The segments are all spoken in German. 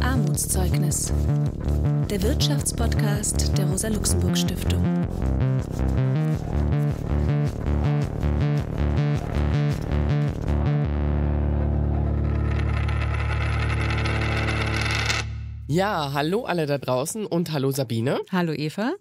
Armutszeugnis. Der Wirtschaftspodcast der Rosa-Luxemburg-Stiftung. Ja, hallo alle da draußen und hallo Sabine. Hallo Eva.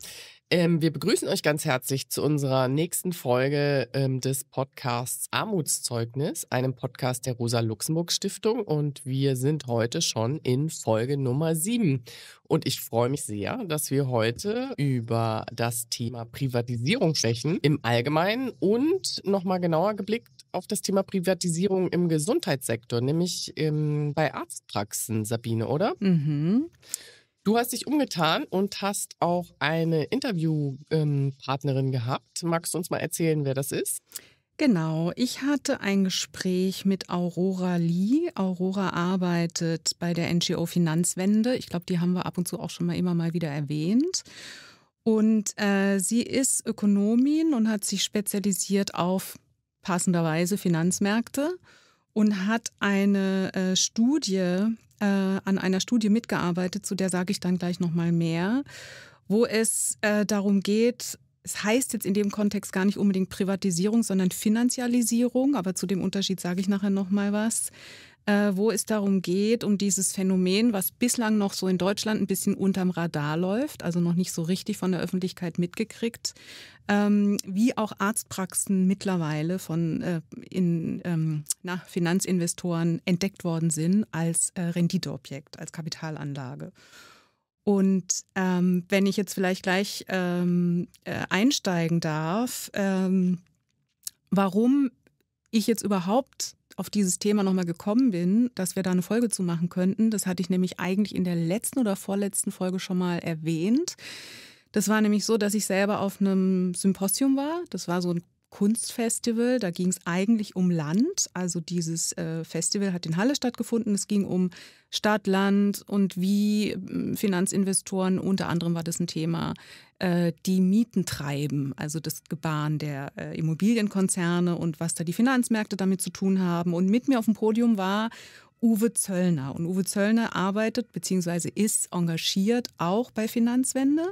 Ähm, wir begrüßen euch ganz herzlich zu unserer nächsten Folge ähm, des Podcasts Armutszeugnis, einem Podcast der Rosa-Luxemburg-Stiftung. Und wir sind heute schon in Folge Nummer 7. Und ich freue mich sehr, dass wir heute über das Thema Privatisierung sprechen im Allgemeinen und nochmal genauer geblickt auf das Thema Privatisierung im Gesundheitssektor, nämlich ähm, bei Arztpraxen, Sabine, oder? Mhm. Du hast dich umgetan und hast auch eine Interviewpartnerin ähm, gehabt. Magst du uns mal erzählen, wer das ist? Genau, ich hatte ein Gespräch mit Aurora Lee. Aurora arbeitet bei der NGO Finanzwende. Ich glaube, die haben wir ab und zu auch schon mal immer mal wieder erwähnt. Und äh, sie ist Ökonomin und hat sich spezialisiert auf passenderweise Finanzmärkte und hat eine äh, Studie äh, an einer Studie mitgearbeitet, zu der sage ich dann gleich nochmal mehr, wo es äh, darum geht, es heißt jetzt in dem Kontext gar nicht unbedingt Privatisierung, sondern Finanzialisierung, aber zu dem Unterschied sage ich nachher nochmal was äh, wo es darum geht, um dieses Phänomen, was bislang noch so in Deutschland ein bisschen unterm Radar läuft, also noch nicht so richtig von der Öffentlichkeit mitgekriegt, ähm, wie auch Arztpraxen mittlerweile von äh, in, ähm, na, Finanzinvestoren entdeckt worden sind als äh, Renditeobjekt, als Kapitalanlage. Und ähm, wenn ich jetzt vielleicht gleich ähm, äh, einsteigen darf, ähm, warum ich jetzt überhaupt auf dieses Thema nochmal gekommen bin, dass wir da eine Folge zu machen könnten. Das hatte ich nämlich eigentlich in der letzten oder vorletzten Folge schon mal erwähnt. Das war nämlich so, dass ich selber auf einem Symposium war. Das war so ein Kunstfestival. Da ging es eigentlich um Land. Also dieses äh, Festival hat in Halle stattgefunden. Es ging um Stadt, Land und wie hm, Finanzinvestoren, unter anderem war das ein Thema, äh, die Mieten treiben. Also das Gebaren der äh, Immobilienkonzerne und was da die Finanzmärkte damit zu tun haben. Und mit mir auf dem Podium war Uwe Zöllner. Und Uwe Zöllner arbeitet bzw. ist engagiert auch bei Finanzwende.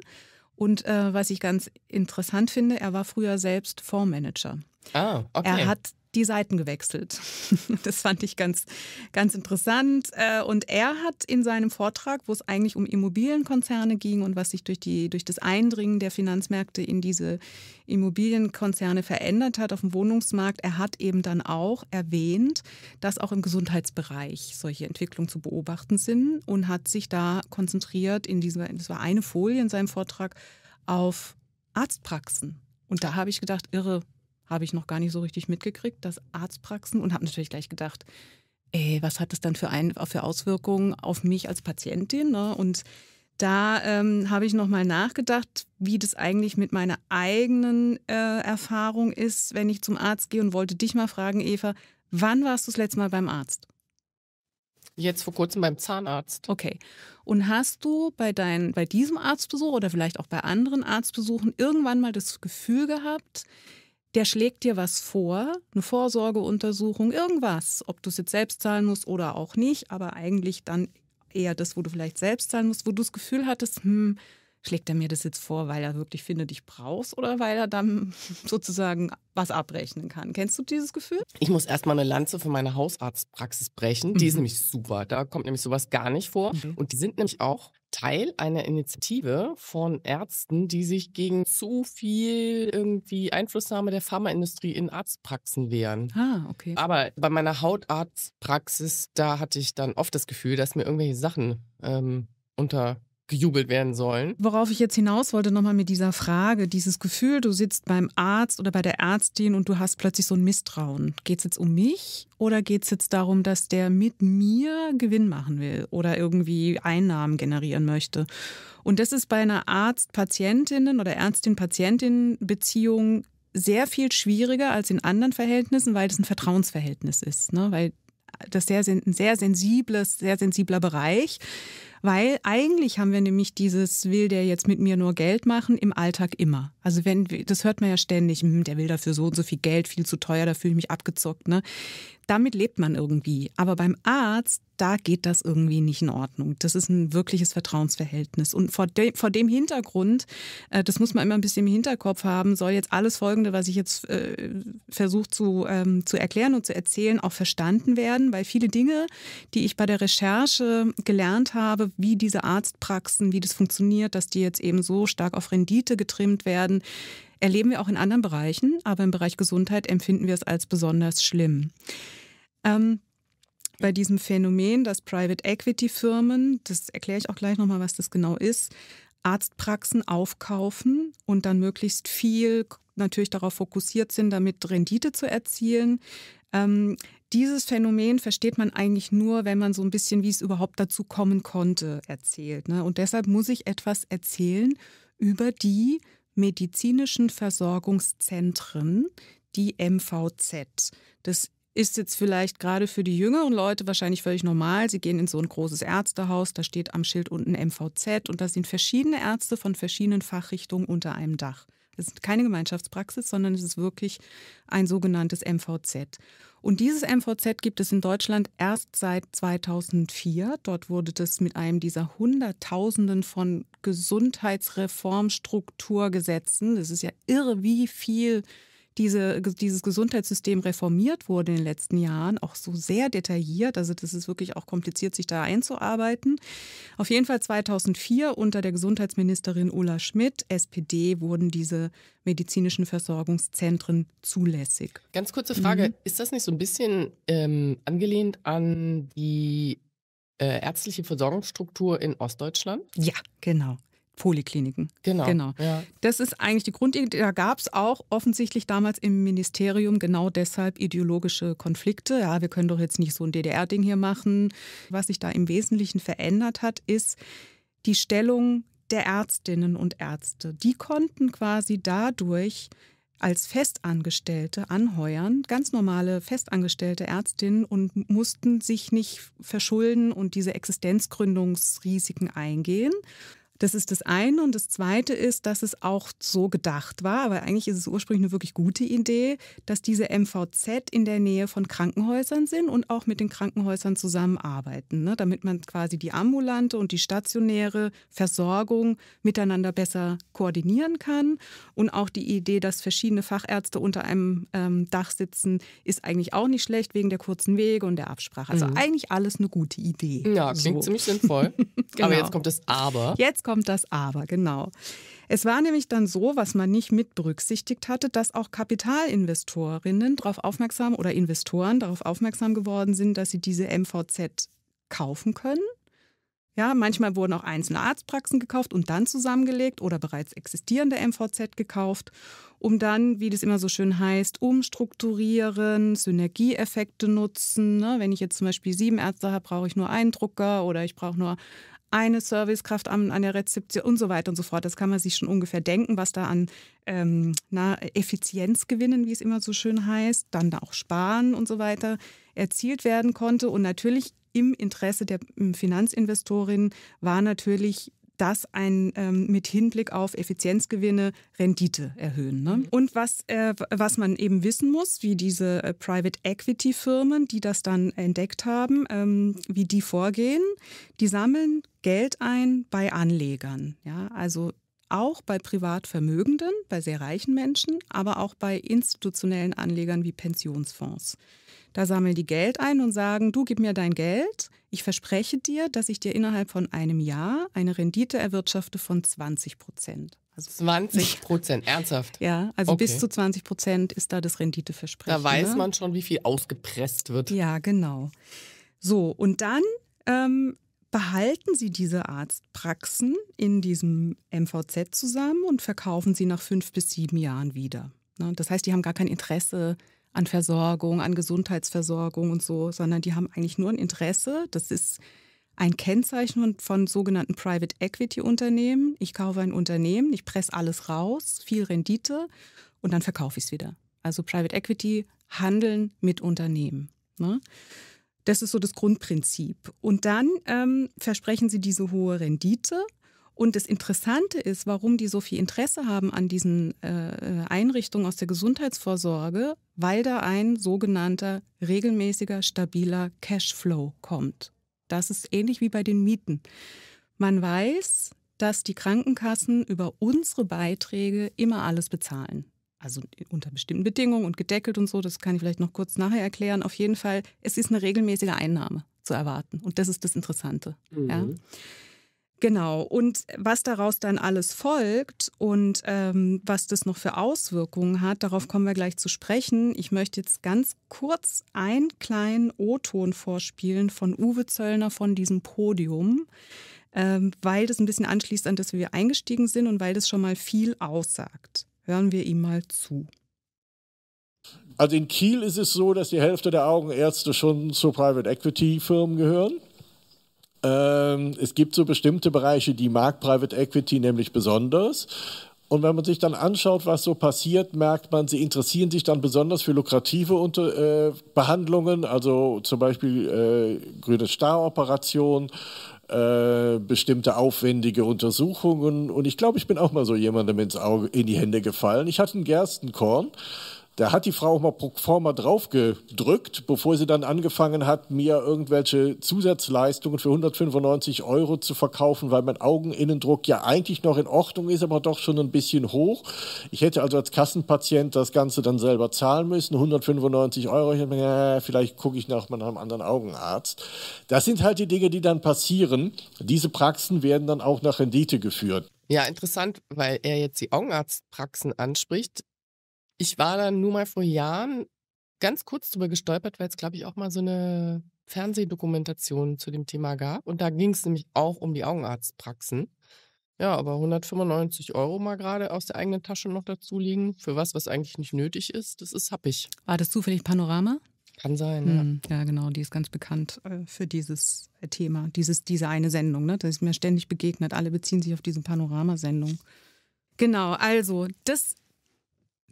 Und äh, was ich ganz interessant finde, er war früher selbst Fondsmanager. Ah, okay. Er hat die Seiten gewechselt. Das fand ich ganz, ganz interessant. Äh, und er hat in seinem Vortrag, wo es eigentlich um Immobilienkonzerne ging und was sich durch, die, durch das Eindringen der Finanzmärkte in diese Immobilienkonzerne verändert hat auf dem Wohnungsmarkt, er hat eben dann auch erwähnt, dass auch im Gesundheitsbereich solche Entwicklungen zu beobachten sind und hat sich da konzentriert in dieser, das war eine Folie in seinem Vortrag, auf Arztpraxen. Und da habe ich gedacht, irre, habe ich noch gar nicht so richtig mitgekriegt, dass Arztpraxen und habe natürlich gleich gedacht, ey, was hat das dann für, ein, für Auswirkungen auf mich als Patientin? Ne? Und da ähm, habe ich nochmal nachgedacht, wie das eigentlich mit meiner eigenen äh, Erfahrung ist, wenn ich zum Arzt gehe und wollte dich mal fragen, Eva, wann warst du das letzte Mal beim Arzt? Jetzt vor kurzem beim Zahnarzt. Okay. Und hast du bei, dein, bei diesem Arztbesuch oder vielleicht auch bei anderen Arztbesuchen irgendwann mal das Gefühl gehabt, der schlägt dir was vor, eine Vorsorgeuntersuchung, irgendwas, ob du es jetzt selbst zahlen musst oder auch nicht, aber eigentlich dann eher das, wo du vielleicht selbst zahlen musst, wo du das Gefühl hattest, hm, schlägt er mir das jetzt vor, weil er wirklich findet, ich brauch's oder weil er dann sozusagen was abrechnen kann? Kennst du dieses Gefühl? Ich muss erstmal eine Lanze für meine Hausarztpraxis brechen. Die mhm. ist nämlich super. Da kommt nämlich sowas gar nicht vor. Mhm. Und die sind nämlich auch Teil einer Initiative von Ärzten, die sich gegen zu viel irgendwie Einflussnahme der Pharmaindustrie in Arztpraxen wehren. Ah, okay. Aber bei meiner Hautarztpraxis, da hatte ich dann oft das Gefühl, dass mir irgendwelche Sachen ähm, unter gejubelt werden sollen. Worauf ich jetzt hinaus wollte, nochmal mit dieser Frage, dieses Gefühl, du sitzt beim Arzt oder bei der Ärztin und du hast plötzlich so ein Misstrauen. Geht es jetzt um mich oder geht es jetzt darum, dass der mit mir Gewinn machen will oder irgendwie Einnahmen generieren möchte? Und das ist bei einer Arzt-Patientinnen oder Ärztin-Patientin-Beziehung sehr viel schwieriger als in anderen Verhältnissen, weil das ein Vertrauensverhältnis ist, ne? weil das sehr, ein sehr sensibles, sehr sensibler Bereich ist. Weil eigentlich haben wir nämlich dieses, will der jetzt mit mir nur Geld machen, im Alltag immer. Also wenn, das hört man ja ständig, hm, der will dafür so und so viel Geld, viel zu teuer, da fühle ich mich abgezockt. Ne? damit lebt man irgendwie. Aber beim Arzt, da geht das irgendwie nicht in Ordnung. Das ist ein wirkliches Vertrauensverhältnis. Und vor, de vor dem Hintergrund, äh, das muss man immer ein bisschen im Hinterkopf haben, soll jetzt alles Folgende, was ich jetzt äh, versuche zu, ähm, zu erklären und zu erzählen, auch verstanden werden, weil viele Dinge, die ich bei der Recherche gelernt habe, wie diese Arztpraxen, wie das funktioniert, dass die jetzt eben so stark auf Rendite getrimmt werden, erleben wir auch in anderen Bereichen, aber im Bereich Gesundheit empfinden wir es als besonders schlimm. Ähm, bei diesem Phänomen, dass Private Equity Firmen, das erkläre ich auch gleich nochmal, was das genau ist, Arztpraxen aufkaufen und dann möglichst viel natürlich darauf fokussiert sind, damit Rendite zu erzielen. Ähm, dieses Phänomen versteht man eigentlich nur, wenn man so ein bisschen, wie es überhaupt dazu kommen konnte, erzählt. Ne? Und deshalb muss ich etwas erzählen über die medizinischen Versorgungszentren, die MVZ. Das ist jetzt vielleicht gerade für die jüngeren Leute wahrscheinlich völlig normal. Sie gehen in so ein großes Ärztehaus, da steht am Schild unten MVZ und da sind verschiedene Ärzte von verschiedenen Fachrichtungen unter einem Dach. Das ist keine Gemeinschaftspraxis, sondern es ist wirklich ein sogenanntes MVZ. Und dieses MVZ gibt es in Deutschland erst seit 2004. Dort wurde das mit einem dieser Hunderttausenden von Gesundheitsreformstrukturgesetzen, das ist ja irre, wie viel diese, dieses Gesundheitssystem reformiert wurde in den letzten Jahren, auch so sehr detailliert. Also das ist wirklich auch kompliziert, sich da einzuarbeiten. Auf jeden Fall 2004 unter der Gesundheitsministerin Ulla Schmidt, SPD, wurden diese medizinischen Versorgungszentren zulässig. Ganz kurze Frage, mhm. ist das nicht so ein bisschen ähm, angelehnt an die äh, ärztliche Versorgungsstruktur in Ostdeutschland? Ja, genau. Polikliniken. Genau. genau. Ja. Das ist eigentlich die Grundidee. Da gab es auch offensichtlich damals im Ministerium genau deshalb ideologische Konflikte. Ja, wir können doch jetzt nicht so ein DDR-Ding hier machen. Was sich da im Wesentlichen verändert hat, ist die Stellung der Ärztinnen und Ärzte. Die konnten quasi dadurch als Festangestellte anheuern, ganz normale festangestellte Ärztinnen und mussten sich nicht verschulden und diese Existenzgründungsrisiken eingehen, das ist das eine. Und das zweite ist, dass es auch so gedacht war, aber eigentlich ist es ursprünglich eine wirklich gute Idee, dass diese MVZ in der Nähe von Krankenhäusern sind und auch mit den Krankenhäusern zusammenarbeiten, ne? damit man quasi die ambulante und die stationäre Versorgung miteinander besser koordinieren kann. Und auch die Idee, dass verschiedene Fachärzte unter einem ähm, Dach sitzen, ist eigentlich auch nicht schlecht wegen der kurzen Wege und der Absprache. Also mhm. eigentlich alles eine gute Idee. Ja, klingt so. ziemlich sinnvoll. genau. Aber jetzt genau. kommt das Aber. Jetzt kommt kommt das Aber, genau. Es war nämlich dann so, was man nicht mit berücksichtigt hatte, dass auch Kapitalinvestorinnen darauf aufmerksam oder Investoren darauf aufmerksam geworden sind, dass sie diese MVZ kaufen können. Ja, manchmal wurden auch einzelne Arztpraxen gekauft und dann zusammengelegt oder bereits existierende MVZ gekauft, um dann, wie das immer so schön heißt, umstrukturieren, Synergieeffekte nutzen. Ne? Wenn ich jetzt zum Beispiel sieben Ärzte habe, brauche ich nur einen Drucker oder ich brauche nur eine Servicekraft an, an der Rezeption und so weiter und so fort. Das kann man sich schon ungefähr denken, was da an ähm, na, Effizienz gewinnen, wie es immer so schön heißt, dann auch sparen und so weiter erzielt werden konnte. Und natürlich im Interesse der Finanzinvestorin war natürlich das ein ähm, mit Hinblick auf Effizienzgewinne Rendite erhöhen. Ne? Mhm. Und was, äh, was man eben wissen muss, wie diese äh, Private Equity Firmen, die das dann entdeckt haben, ähm, wie die vorgehen, die sammeln Geld ein bei Anlegern. Ja? Also auch bei Privatvermögenden, bei sehr reichen Menschen, aber auch bei institutionellen Anlegern wie Pensionsfonds. Da sammeln die Geld ein und sagen, du gib mir dein Geld, ich verspreche dir, dass ich dir innerhalb von einem Jahr eine Rendite erwirtschafte von 20 Prozent. Also 20 Prozent, ernsthaft? Ja, also okay. bis zu 20 Prozent ist da das Renditeversprechen. Da weiß ne? man schon, wie viel ausgepresst wird. Ja, genau. So, und dann ähm, behalten sie diese Arztpraxen in diesem MVZ zusammen und verkaufen sie nach fünf bis sieben Jahren wieder. Ne? Das heißt, die haben gar kein Interesse an Versorgung, an Gesundheitsversorgung und so, sondern die haben eigentlich nur ein Interesse. Das ist ein Kennzeichen von sogenannten Private Equity Unternehmen. Ich kaufe ein Unternehmen, ich presse alles raus, viel Rendite und dann verkaufe ich es wieder. Also Private Equity handeln mit Unternehmen. Ne? Das ist so das Grundprinzip. Und dann ähm, versprechen sie diese hohe Rendite und das Interessante ist, warum die so viel Interesse haben an diesen äh, äh, Einrichtungen aus der Gesundheitsvorsorge, weil da ein sogenannter regelmäßiger, stabiler Cashflow kommt. Das ist ähnlich wie bei den Mieten. Man weiß, dass die Krankenkassen über unsere Beiträge immer alles bezahlen. Also unter bestimmten Bedingungen und gedeckelt und so, das kann ich vielleicht noch kurz nachher erklären. Auf jeden Fall, es ist eine regelmäßige Einnahme zu erwarten. Und das ist das Interessante. Mhm. Ja? Genau. Und was daraus dann alles folgt und ähm, was das noch für Auswirkungen hat, darauf kommen wir gleich zu sprechen. Ich möchte jetzt ganz kurz einen kleinen O-Ton vorspielen von Uwe Zöllner von diesem Podium, ähm, weil das ein bisschen anschließt an das, wie wir eingestiegen sind und weil das schon mal viel aussagt. Hören wir ihm mal zu. Also in Kiel ist es so, dass die Hälfte der Augenärzte schon zu Private Equity Firmen gehören. Ähm, es gibt so bestimmte Bereiche, die mag Private Equity nämlich besonders. Und wenn man sich dann anschaut, was so passiert, merkt man, sie interessieren sich dann besonders für lukrative Unter äh, Behandlungen, also zum Beispiel äh, grüne Staroperation, äh, bestimmte aufwendige Untersuchungen. Und ich glaube, ich bin auch mal so jemandem ins Auge, in die Hände gefallen. Ich hatte einen Gerstenkorn da hat die Frau auch mal pro forma draufgedrückt, bevor sie dann angefangen hat, mir irgendwelche Zusatzleistungen für 195 Euro zu verkaufen, weil mein Augeninnendruck ja eigentlich noch in Ordnung ist, aber doch schon ein bisschen hoch. Ich hätte also als Kassenpatient das Ganze dann selber zahlen müssen, 195 Euro. Ich habe mir, ja, äh, vielleicht gucke ich nach meinem anderen Augenarzt. Das sind halt die Dinge, die dann passieren. Diese Praxen werden dann auch nach Rendite geführt. Ja, interessant, weil er jetzt die Augenarztpraxen anspricht. Ich war da nur mal vor Jahren ganz kurz drüber gestolpert, weil es, glaube ich, auch mal so eine Fernsehdokumentation zu dem Thema gab. Und da ging es nämlich auch um die Augenarztpraxen. Ja, aber 195 Euro mal gerade aus der eigenen Tasche noch dazu liegen, für was, was eigentlich nicht nötig ist, das ist happig. War das zufällig Panorama? Kann sein, hm, ja. ja. genau, die ist ganz bekannt äh, für dieses äh, Thema, dieses, diese eine Sendung. Ne? Das ist mir ständig begegnet. Alle beziehen sich auf diese Panorama-Sendung. Genau, also das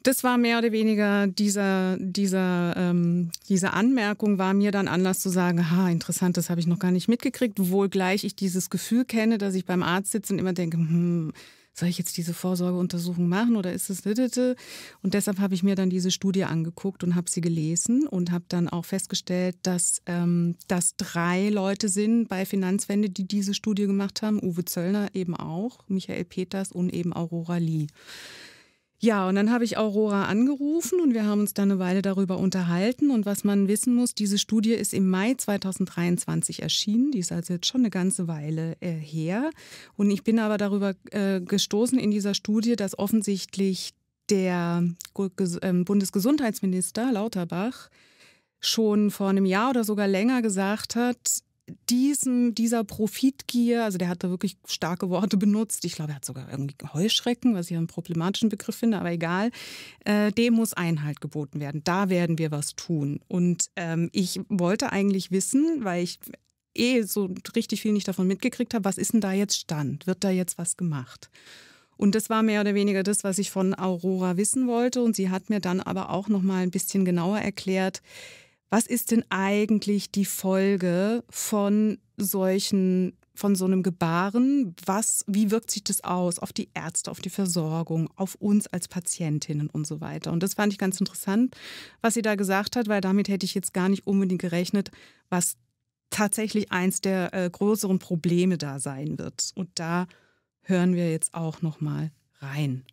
das war mehr oder weniger dieser, dieser, ähm, diese Anmerkung war mir dann Anlass zu sagen, ha, interessant, das habe ich noch gar nicht mitgekriegt, wohlgleich ich dieses Gefühl kenne, dass ich beim Arzt sitze und immer denke, hm, soll ich jetzt diese Vorsorgeuntersuchung machen oder ist es und deshalb habe ich mir dann diese Studie angeguckt und habe sie gelesen und habe dann auch festgestellt, dass ähm, das drei Leute sind bei Finanzwende, die diese Studie gemacht haben, Uwe Zöllner eben auch, Michael Peters und eben Aurora Lee. Ja, und dann habe ich Aurora angerufen und wir haben uns dann eine Weile darüber unterhalten. Und was man wissen muss, diese Studie ist im Mai 2023 erschienen. Die ist also jetzt schon eine ganze Weile äh, her. Und ich bin aber darüber äh, gestoßen in dieser Studie, dass offensichtlich der ähm, Bundesgesundheitsminister Lauterbach schon vor einem Jahr oder sogar länger gesagt hat, diesem, dieser Profitgier, also der hat da wirklich starke Worte benutzt. Ich glaube, er hat sogar irgendwie Heuschrecken, was ich einen problematischen Begriff finde, aber egal. Äh, dem muss Einhalt geboten werden. Da werden wir was tun. Und ähm, ich wollte eigentlich wissen, weil ich eh so richtig viel nicht davon mitgekriegt habe, was ist denn da jetzt Stand? Wird da jetzt was gemacht? Und das war mehr oder weniger das, was ich von Aurora wissen wollte. Und sie hat mir dann aber auch noch mal ein bisschen genauer erklärt, was ist denn eigentlich die Folge von solchen von so einem Gebaren, was, wie wirkt sich das aus auf die Ärzte, auf die Versorgung, auf uns als Patientinnen und so weiter. Und das fand ich ganz interessant, was sie da gesagt hat, weil damit hätte ich jetzt gar nicht unbedingt gerechnet, was tatsächlich eins der äh, größeren Probleme da sein wird. Und da hören wir jetzt auch noch mal rein.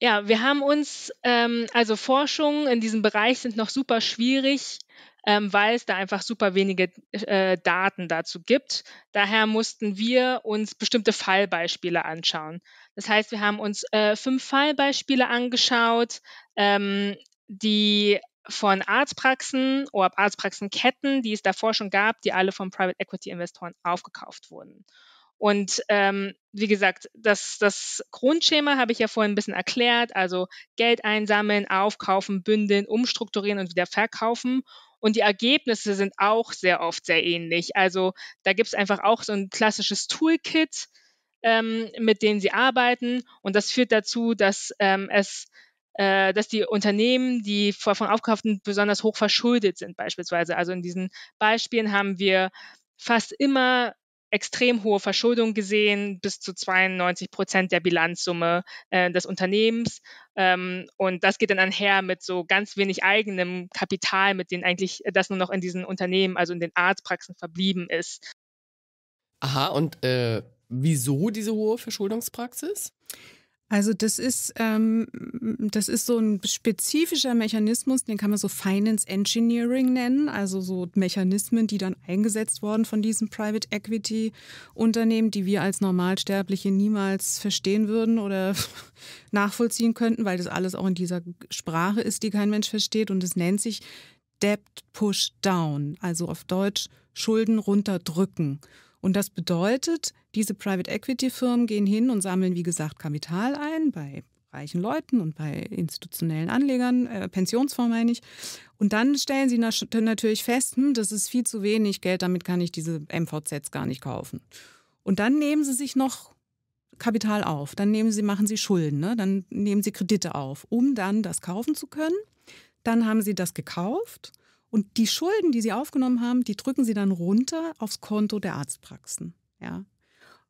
Ja, wir haben uns, ähm, also Forschungen in diesem Bereich sind noch super schwierig, ähm, weil es da einfach super wenige äh, Daten dazu gibt. Daher mussten wir uns bestimmte Fallbeispiele anschauen. Das heißt, wir haben uns äh, fünf Fallbeispiele angeschaut, ähm, die von Arztpraxen oder Arztpraxenketten, die es davor schon gab, die alle von Private Equity Investoren aufgekauft wurden. Und ähm, wie gesagt, das, das Grundschema habe ich ja vorhin ein bisschen erklärt, also Geld einsammeln, aufkaufen, bündeln, umstrukturieren und wieder verkaufen. Und die Ergebnisse sind auch sehr oft sehr ähnlich. Also da gibt es einfach auch so ein klassisches Toolkit, ähm, mit dem sie arbeiten. Und das führt dazu, dass ähm, es äh, dass die Unternehmen, die von Aufkauften besonders hoch verschuldet sind, beispielsweise. Also in diesen Beispielen haben wir fast immer extrem hohe Verschuldung gesehen, bis zu 92 Prozent der Bilanzsumme äh, des Unternehmens. Ähm, und das geht dann einher mit so ganz wenig eigenem Kapital, mit denen eigentlich das nur noch in diesen Unternehmen, also in den Arztpraxen verblieben ist. Aha, und äh, wieso diese hohe Verschuldungspraxis? Also das ist, ähm, das ist so ein spezifischer Mechanismus, den kann man so Finance Engineering nennen, also so Mechanismen, die dann eingesetzt wurden von diesen Private Equity Unternehmen, die wir als Normalsterbliche niemals verstehen würden oder nachvollziehen könnten, weil das alles auch in dieser Sprache ist, die kein Mensch versteht und es nennt sich Debt Push Down, also auf Deutsch Schulden runterdrücken. Und das bedeutet, diese Private Equity Firmen gehen hin und sammeln, wie gesagt, Kapital ein bei reichen Leuten und bei institutionellen Anlegern, äh, Pensionsfonds meine ich. Und dann stellen sie natürlich fest, hm, das ist viel zu wenig Geld, damit kann ich diese MVZs gar nicht kaufen. Und dann nehmen sie sich noch Kapital auf, dann nehmen sie, machen sie Schulden, ne? dann nehmen sie Kredite auf, um dann das kaufen zu können. Dann haben sie das gekauft und die Schulden, die sie aufgenommen haben, die drücken sie dann runter aufs Konto der Arztpraxen. Ja.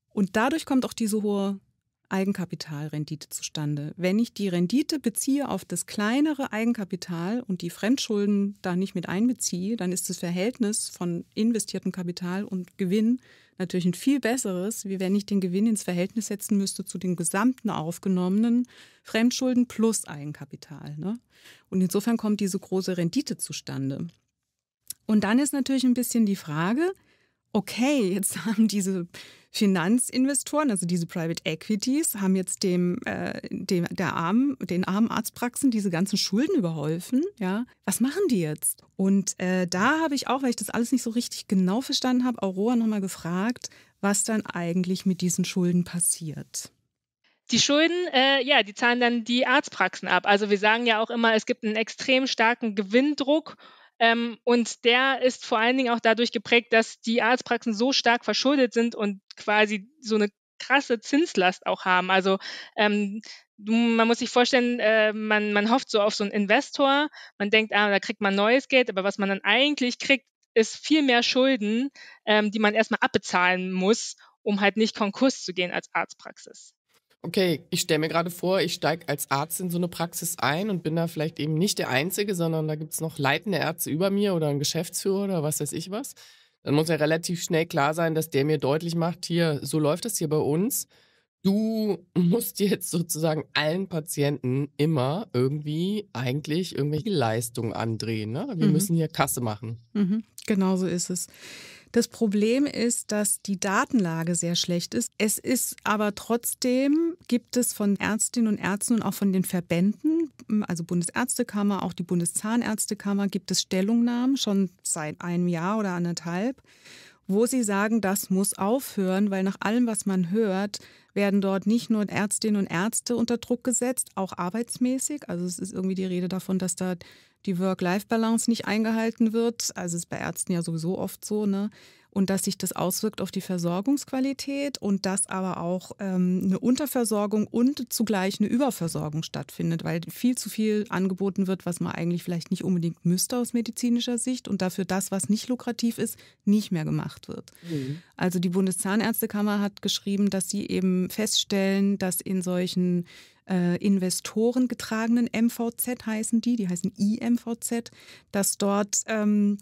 Und dadurch kommt auch diese hohe Eigenkapitalrendite zustande. Wenn ich die Rendite beziehe auf das kleinere Eigenkapital und die Fremdschulden da nicht mit einbeziehe, dann ist das Verhältnis von investiertem Kapital und Gewinn natürlich ein viel besseres, wie wenn ich den Gewinn ins Verhältnis setzen müsste zu den gesamten aufgenommenen Fremdschulden plus Eigenkapital. Ne? Und insofern kommt diese große Rendite zustande. Und dann ist natürlich ein bisschen die Frage, okay, jetzt haben diese Finanzinvestoren, also diese Private Equities, haben jetzt dem, äh, dem der armen, den armen Arztpraxen diese ganzen Schulden überholfen. Ja, was machen die jetzt? Und äh, da habe ich auch, weil ich das alles nicht so richtig genau verstanden habe, Aurora nochmal gefragt, was dann eigentlich mit diesen Schulden passiert. Die Schulden, äh, ja, die zahlen dann die Arztpraxen ab. Also wir sagen ja auch immer, es gibt einen extrem starken Gewinndruck ähm, und der ist vor allen Dingen auch dadurch geprägt, dass die Arztpraxen so stark verschuldet sind und quasi so eine krasse Zinslast auch haben. Also ähm, man muss sich vorstellen, äh, man, man hofft so auf so einen Investor, man denkt, ah, da kriegt man neues Geld, aber was man dann eigentlich kriegt, ist viel mehr Schulden, ähm, die man erstmal abbezahlen muss, um halt nicht Konkurs zu gehen als Arztpraxis. Okay, ich stelle mir gerade vor, ich steige als Arzt in so eine Praxis ein und bin da vielleicht eben nicht der Einzige, sondern da gibt es noch leitende Ärzte über mir oder einen Geschäftsführer oder was weiß ich was. Dann muss ja relativ schnell klar sein, dass der mir deutlich macht, hier, so läuft das hier bei uns. Du musst jetzt sozusagen allen Patienten immer irgendwie eigentlich irgendwelche Leistungen andrehen. Ne? Wir mhm. müssen hier Kasse machen. Mhm. Genau so ist es. Das Problem ist, dass die Datenlage sehr schlecht ist. Es ist aber trotzdem, gibt es von Ärztinnen und Ärzten und auch von den Verbänden, also Bundesärztekammer, auch die Bundeszahnärztekammer, gibt es Stellungnahmen schon seit einem Jahr oder anderthalb, wo sie sagen, das muss aufhören, weil nach allem, was man hört, werden dort nicht nur Ärztinnen und Ärzte unter Druck gesetzt, auch arbeitsmäßig. Also es ist irgendwie die Rede davon, dass da die Work-Life-Balance nicht eingehalten wird. Also ist bei Ärzten ja sowieso oft so, ne? Und dass sich das auswirkt auf die Versorgungsqualität und dass aber auch ähm, eine Unterversorgung und zugleich eine Überversorgung stattfindet, weil viel zu viel angeboten wird, was man eigentlich vielleicht nicht unbedingt müsste aus medizinischer Sicht und dafür das, was nicht lukrativ ist, nicht mehr gemacht wird. Mhm. Also die Bundeszahnärztekammer hat geschrieben, dass sie eben feststellen, dass in solchen äh, Investoren getragenen MVZ heißen die, die heißen IMVZ, dass dort ähm,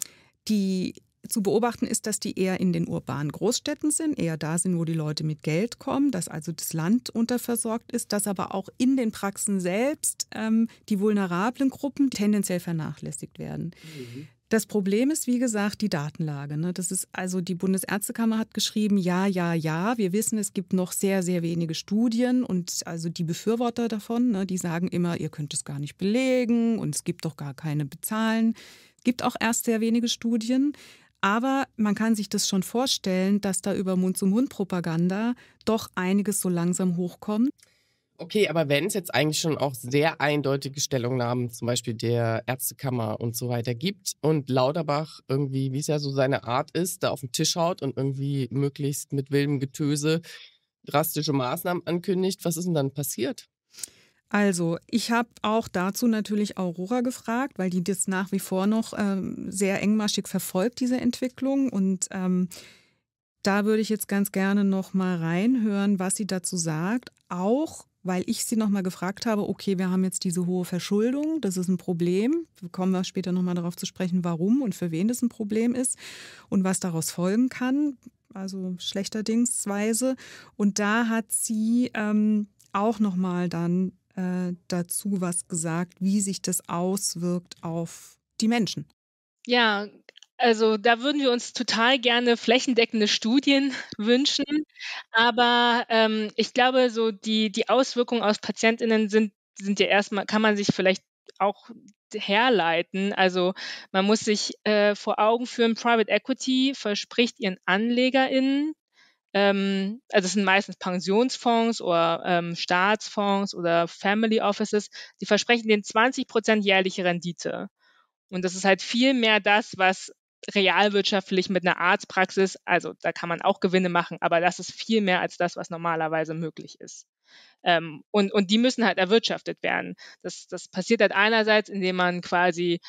die zu beobachten ist, dass die eher in den urbanen Großstädten sind, eher da sind, wo die Leute mit Geld kommen, dass also das Land unterversorgt ist, dass aber auch in den Praxen selbst ähm, die vulnerablen Gruppen tendenziell vernachlässigt werden. Mhm. Das Problem ist, wie gesagt, die Datenlage. Ne? Das ist also, die Bundesärztekammer hat geschrieben, ja, ja, ja. Wir wissen, es gibt noch sehr, sehr wenige Studien und also die Befürworter davon, ne, die sagen immer, ihr könnt es gar nicht belegen und es gibt doch gar keine bezahlen. Es gibt auch erst sehr wenige Studien. Aber man kann sich das schon vorstellen, dass da über Mund-zu-Mund-Propaganda doch einiges so langsam hochkommt. Okay, aber wenn es jetzt eigentlich schon auch sehr eindeutige Stellungnahmen, zum Beispiel der Ärztekammer und so weiter gibt und Lauterbach irgendwie, wie es ja so seine Art ist, da auf den Tisch haut und irgendwie möglichst mit wildem Getöse drastische Maßnahmen ankündigt, was ist denn dann passiert? Also, ich habe auch dazu natürlich Aurora gefragt, weil die das nach wie vor noch ähm, sehr engmaschig verfolgt, diese Entwicklung. Und ähm, da würde ich jetzt ganz gerne noch mal reinhören, was sie dazu sagt. Auch weil ich sie nochmal gefragt habe, okay, wir haben jetzt diese hohe Verschuldung, das ist ein Problem. Kommen wir später nochmal darauf zu sprechen, warum und für wen das ein Problem ist und was daraus folgen kann, also schlechterdings,weise. Und da hat sie ähm, auch nochmal dann äh, dazu was gesagt, wie sich das auswirkt auf die Menschen. Ja, also da würden wir uns total gerne flächendeckende Studien wünschen. Aber ähm, ich glaube, so die, die Auswirkungen aus PatientInnen sind, sind ja erstmal, kann man sich vielleicht auch herleiten. Also man muss sich äh, vor Augen führen, Private Equity verspricht ihren AnlegerInnen, ähm, also es sind meistens Pensionsfonds oder ähm, Staatsfonds oder Family Offices, die versprechen den 20 jährliche Rendite. Und das ist halt viel mehr das, was realwirtschaftlich mit einer Arztpraxis, also da kann man auch Gewinne machen, aber das ist viel mehr als das, was normalerweise möglich ist. Ähm, und, und die müssen halt erwirtschaftet werden. Das, das passiert halt einerseits, indem man quasi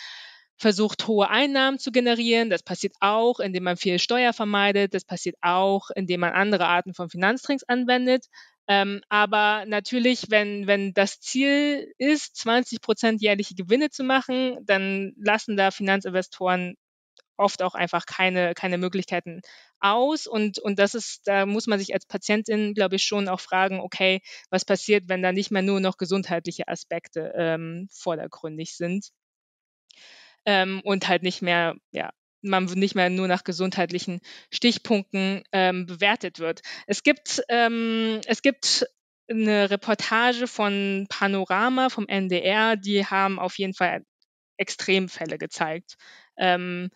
versucht, hohe Einnahmen zu generieren. Das passiert auch, indem man viel Steuer vermeidet. Das passiert auch, indem man andere Arten von Finanztrinks anwendet. Ähm, aber natürlich, wenn, wenn das Ziel ist, 20 Prozent jährliche Gewinne zu machen, dann lassen da Finanzinvestoren oft auch einfach keine, keine Möglichkeiten aus. Und, und das ist, da muss man sich als Patientin, glaube ich, schon auch fragen, okay, was passiert, wenn da nicht mehr nur noch gesundheitliche Aspekte ähm, vordergründig sind ähm, und halt nicht mehr, ja, man nicht mehr nur nach gesundheitlichen Stichpunkten ähm, bewertet wird. Es gibt, ähm, es gibt eine Reportage von Panorama vom NDR, die haben auf jeden Fall Extremfälle gezeigt. Ähm,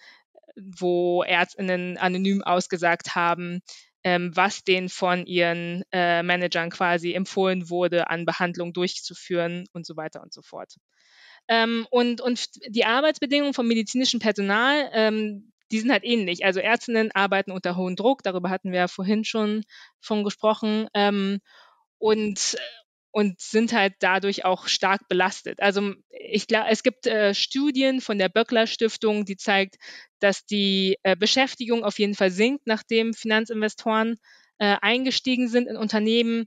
wo Ärztinnen anonym ausgesagt haben, ähm, was denen von ihren äh, Managern quasi empfohlen wurde, an Behandlung durchzuführen und so weiter und so fort. Ähm, und, und die Arbeitsbedingungen vom medizinischen Personal, ähm, die sind halt ähnlich. Also Ärztinnen arbeiten unter hohem Druck, darüber hatten wir ja vorhin schon, schon gesprochen. Ähm, und äh, und sind halt dadurch auch stark belastet. Also ich glaube, es gibt äh, Studien von der Böckler Stiftung, die zeigt, dass die äh, Beschäftigung auf jeden Fall sinkt, nachdem Finanzinvestoren äh, eingestiegen sind in Unternehmen.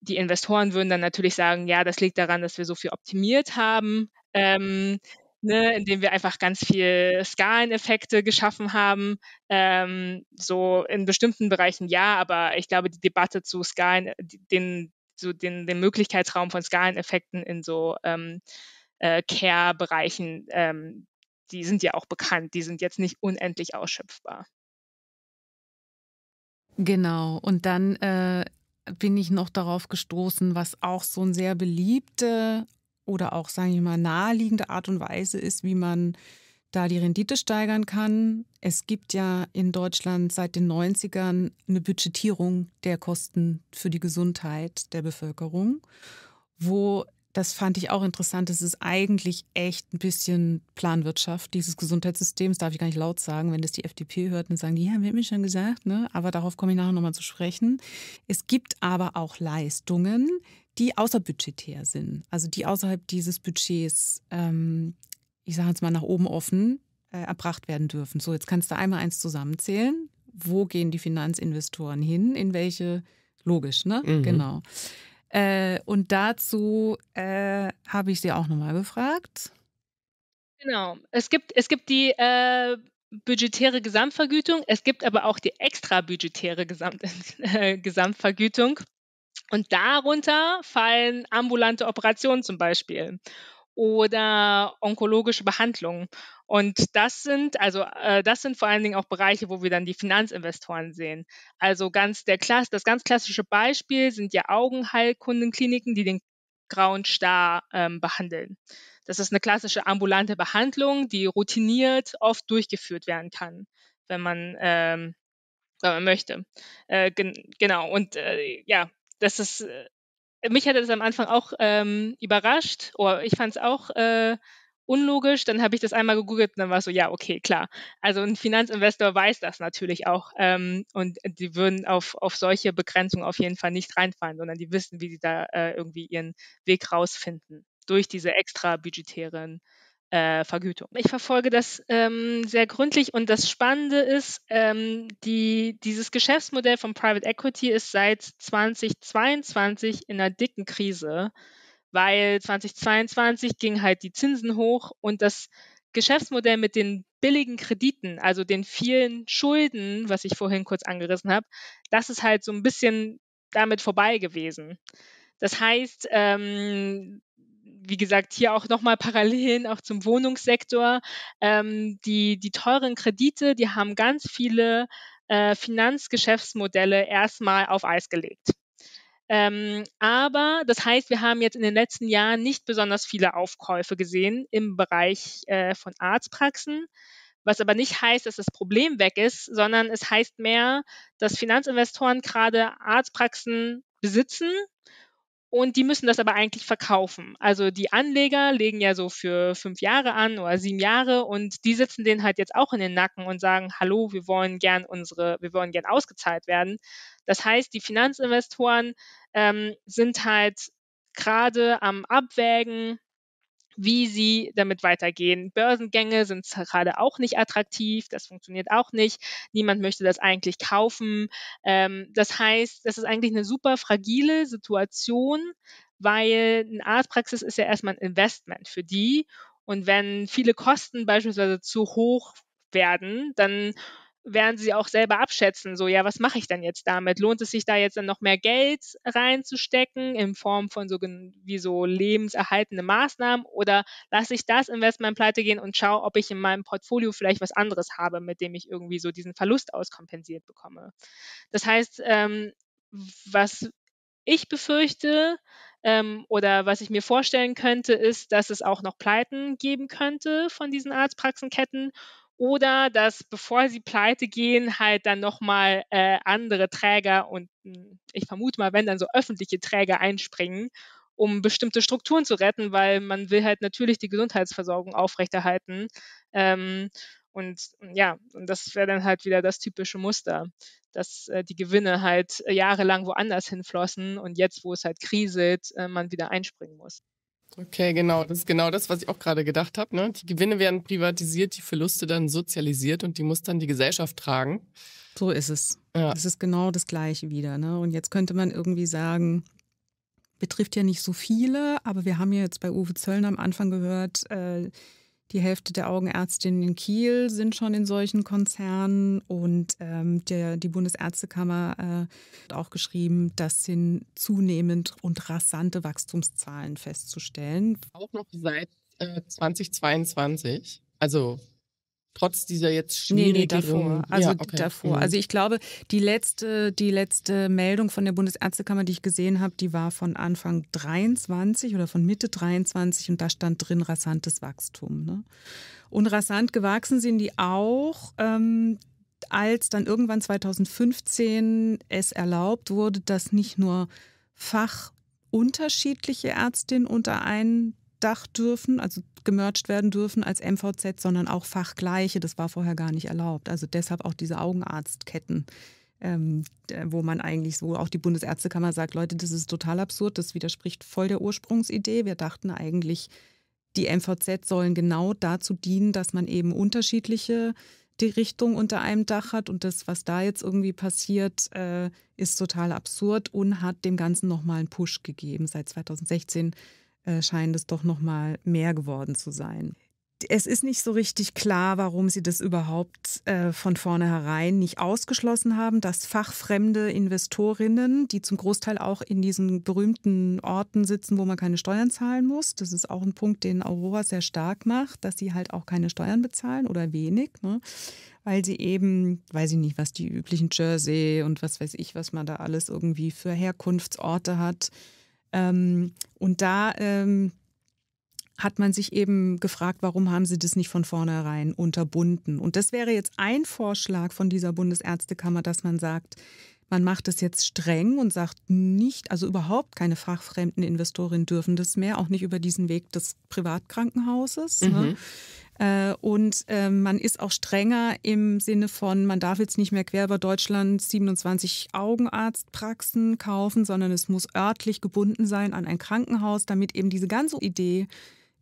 Die Investoren würden dann natürlich sagen, ja, das liegt daran, dass wir so viel optimiert haben. Ähm, Ne, indem wir einfach ganz viel Skaleneffekte geschaffen haben. Ähm, so in bestimmten Bereichen ja, aber ich glaube, die Debatte zu Skalen, äh, den, so den, den Möglichkeitsraum von Skaleneffekten in so ähm, äh, Care-Bereichen, ähm, die sind ja auch bekannt, die sind jetzt nicht unendlich ausschöpfbar. Genau, und dann äh, bin ich noch darauf gestoßen, was auch so eine sehr beliebte oder auch, sage ich mal, naheliegende Art und Weise ist, wie man da die Rendite steigern kann. Es gibt ja in Deutschland seit den 90ern eine Budgetierung der Kosten für die Gesundheit der Bevölkerung, wo das fand ich auch interessant. Es ist eigentlich echt ein bisschen Planwirtschaft dieses Gesundheitssystems. Darf ich gar nicht laut sagen, wenn das die FDP hört und sagen, die haben mir schon gesagt, ne? aber darauf komme ich nachher nochmal zu sprechen. Es gibt aber auch Leistungen, die außerbudgetär sind, also die außerhalb dieses Budgets ähm, ich sage jetzt mal nach oben offen, äh, erbracht werden dürfen. So, jetzt kannst du einmal eins zusammenzählen. Wo gehen die Finanzinvestoren hin? In welche? Logisch, ne? Mhm. Genau. Äh, und dazu äh, habe ich sie auch nochmal befragt. Genau. Es gibt, es gibt die äh, budgetäre Gesamtvergütung, es gibt aber auch die extra budgetäre Gesamt äh, Gesamtvergütung. Und darunter fallen ambulante Operationen zum Beispiel oder onkologische Behandlungen. Und das sind also äh, das sind vor allen Dingen auch Bereiche, wo wir dann die Finanzinvestoren sehen. Also ganz der Klass, das ganz klassische Beispiel sind ja Augenheilkundenkliniken, die den grauen Star ähm, behandeln. Das ist eine klassische ambulante Behandlung, die routiniert oft durchgeführt werden kann, wenn man ähm, wenn man möchte. Äh, gen genau und äh, ja, das ist äh, mich hat das am Anfang auch ähm, überrascht, oder oh, ich fand es auch äh, unlogisch. Dann habe ich das einmal gegoogelt und dann war so, ja, okay, klar. Also ein Finanzinvestor weiß das natürlich auch. Ähm, und die würden auf, auf solche Begrenzungen auf jeden Fall nicht reinfallen, sondern die wissen, wie sie da äh, irgendwie ihren Weg rausfinden durch diese extra budgetären äh, Vergütung. Ich verfolge das ähm, sehr gründlich und das Spannende ist, ähm, die, dieses Geschäftsmodell von Private Equity ist seit 2022 in einer dicken Krise, weil 2022 ging halt die Zinsen hoch und das Geschäftsmodell mit den billigen Krediten, also den vielen Schulden, was ich vorhin kurz angerissen habe, das ist halt so ein bisschen damit vorbei gewesen. Das heißt, ähm, wie gesagt, hier auch nochmal Parallelen auch zum Wohnungssektor. Ähm, die, die teuren Kredite, die haben ganz viele äh, Finanzgeschäftsmodelle erstmal auf Eis gelegt. Ähm, aber das heißt, wir haben jetzt in den letzten Jahren nicht besonders viele Aufkäufe gesehen im Bereich äh, von Arztpraxen. Was aber nicht heißt, dass das Problem weg ist, sondern es heißt mehr, dass Finanzinvestoren gerade Arztpraxen besitzen und die müssen das aber eigentlich verkaufen. Also die Anleger legen ja so für fünf Jahre an oder sieben Jahre und die sitzen denen halt jetzt auch in den Nacken und sagen, hallo, wir wollen gern unsere, wir wollen gern ausgezahlt werden. Das heißt, die Finanzinvestoren ähm, sind halt gerade am Abwägen, wie sie damit weitergehen. Börsengänge sind gerade auch nicht attraktiv, das funktioniert auch nicht. Niemand möchte das eigentlich kaufen. Ähm, das heißt, das ist eigentlich eine super fragile Situation, weil eine Arztpraxis ist ja erstmal ein Investment für die. Und wenn viele Kosten beispielsweise zu hoch werden, dann werden sie auch selber abschätzen, so ja, was mache ich denn jetzt damit? Lohnt es sich da jetzt dann noch mehr Geld reinzustecken in Form von so wie so lebenserhaltende Maßnahmen oder lasse ich das Investment pleite gehen und schaue, ob ich in meinem Portfolio vielleicht was anderes habe, mit dem ich irgendwie so diesen Verlust auskompensiert bekomme. Das heißt, ähm, was ich befürchte ähm, oder was ich mir vorstellen könnte, ist, dass es auch noch Pleiten geben könnte von diesen Arztpraxenketten oder dass bevor sie pleite gehen, halt dann nochmal äh, andere Träger und hm, ich vermute mal, wenn dann so öffentliche Träger einspringen, um bestimmte Strukturen zu retten, weil man will halt natürlich die Gesundheitsversorgung aufrechterhalten. Ähm, und hm, ja, und das wäre dann halt wieder das typische Muster, dass äh, die Gewinne halt äh, jahrelang woanders hinflossen und jetzt, wo es halt kriselt, äh, man wieder einspringen muss. Okay, genau. Das ist genau das, was ich auch gerade gedacht habe. Ne? Die Gewinne werden privatisiert, die Verluste dann sozialisiert und die muss dann die Gesellschaft tragen. So ist es. Ja. Es ist genau das Gleiche wieder. Ne? Und jetzt könnte man irgendwie sagen, betrifft ja nicht so viele, aber wir haben ja jetzt bei Uwe Zöllner am Anfang gehört, äh, die Hälfte der Augenärztinnen in Kiel sind schon in solchen Konzernen und ähm, der, die Bundesärztekammer äh, hat auch geschrieben, das sind zunehmend und rasante Wachstumszahlen festzustellen. Auch noch seit äh, 2022. Also trotz dieser jetzt schwierigen... Nee, nee, davor. Also ja, okay. davor. Mhm. Also ich glaube, die letzte, die letzte Meldung von der Bundesärztekammer, die ich gesehen habe, die war von Anfang 23 oder von Mitte 23 und da stand drin rasantes Wachstum. Ne? Und rasant gewachsen sind die auch. Ähm, als dann irgendwann 2015 es erlaubt wurde, dass nicht nur fachunterschiedliche Ärztinnen unter einen Dach dürfen, also gemercht werden dürfen als MVZ, sondern auch Fachgleiche. Das war vorher gar nicht erlaubt. Also deshalb auch diese Augenarztketten. Ähm, wo man eigentlich so auch die Bundesärztekammer sagt, Leute, das ist total absurd, das widerspricht voll der Ursprungsidee. Wir dachten eigentlich, die MVZ sollen genau dazu dienen, dass man eben unterschiedliche die Richtung unter einem Dach hat und das, was da jetzt irgendwie passiert, äh, ist total absurd und hat dem Ganzen nochmal einen Push gegeben. Seit 2016 äh, scheint es doch noch mal mehr geworden zu sein. Es ist nicht so richtig klar, warum sie das überhaupt äh, von vornherein nicht ausgeschlossen haben, dass fachfremde Investorinnen, die zum Großteil auch in diesen berühmten Orten sitzen, wo man keine Steuern zahlen muss, das ist auch ein Punkt, den Aurora sehr stark macht, dass sie halt auch keine Steuern bezahlen oder wenig, ne? weil sie eben, weiß ich nicht, was die üblichen Jersey und was weiß ich, was man da alles irgendwie für Herkunftsorte hat, ähm, und da ähm, hat man sich eben gefragt, warum haben sie das nicht von vornherein unterbunden? Und das wäre jetzt ein Vorschlag von dieser Bundesärztekammer, dass man sagt, man macht es jetzt streng und sagt nicht, also überhaupt keine fachfremden Investorinnen dürfen das mehr, auch nicht über diesen Weg des Privatkrankenhauses. Ne? Mhm. Ne? Und äh, man ist auch strenger im Sinne von, man darf jetzt nicht mehr quer über Deutschland 27 Augenarztpraxen kaufen, sondern es muss örtlich gebunden sein an ein Krankenhaus, damit eben diese ganze Idee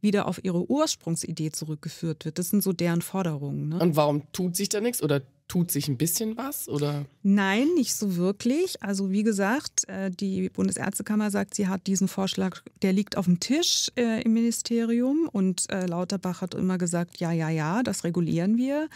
wieder auf ihre Ursprungsidee zurückgeführt wird. Das sind so deren Forderungen. Ne? Und warum tut sich da nichts oder tut sich ein bisschen was oder? Nein, nicht so wirklich. Also wie gesagt, äh, die Bundesärztekammer sagt, sie hat diesen Vorschlag, der liegt auf dem Tisch äh, im Ministerium und äh, Lauterbach hat immer gesagt, ja, ja, ja, das regulieren wir.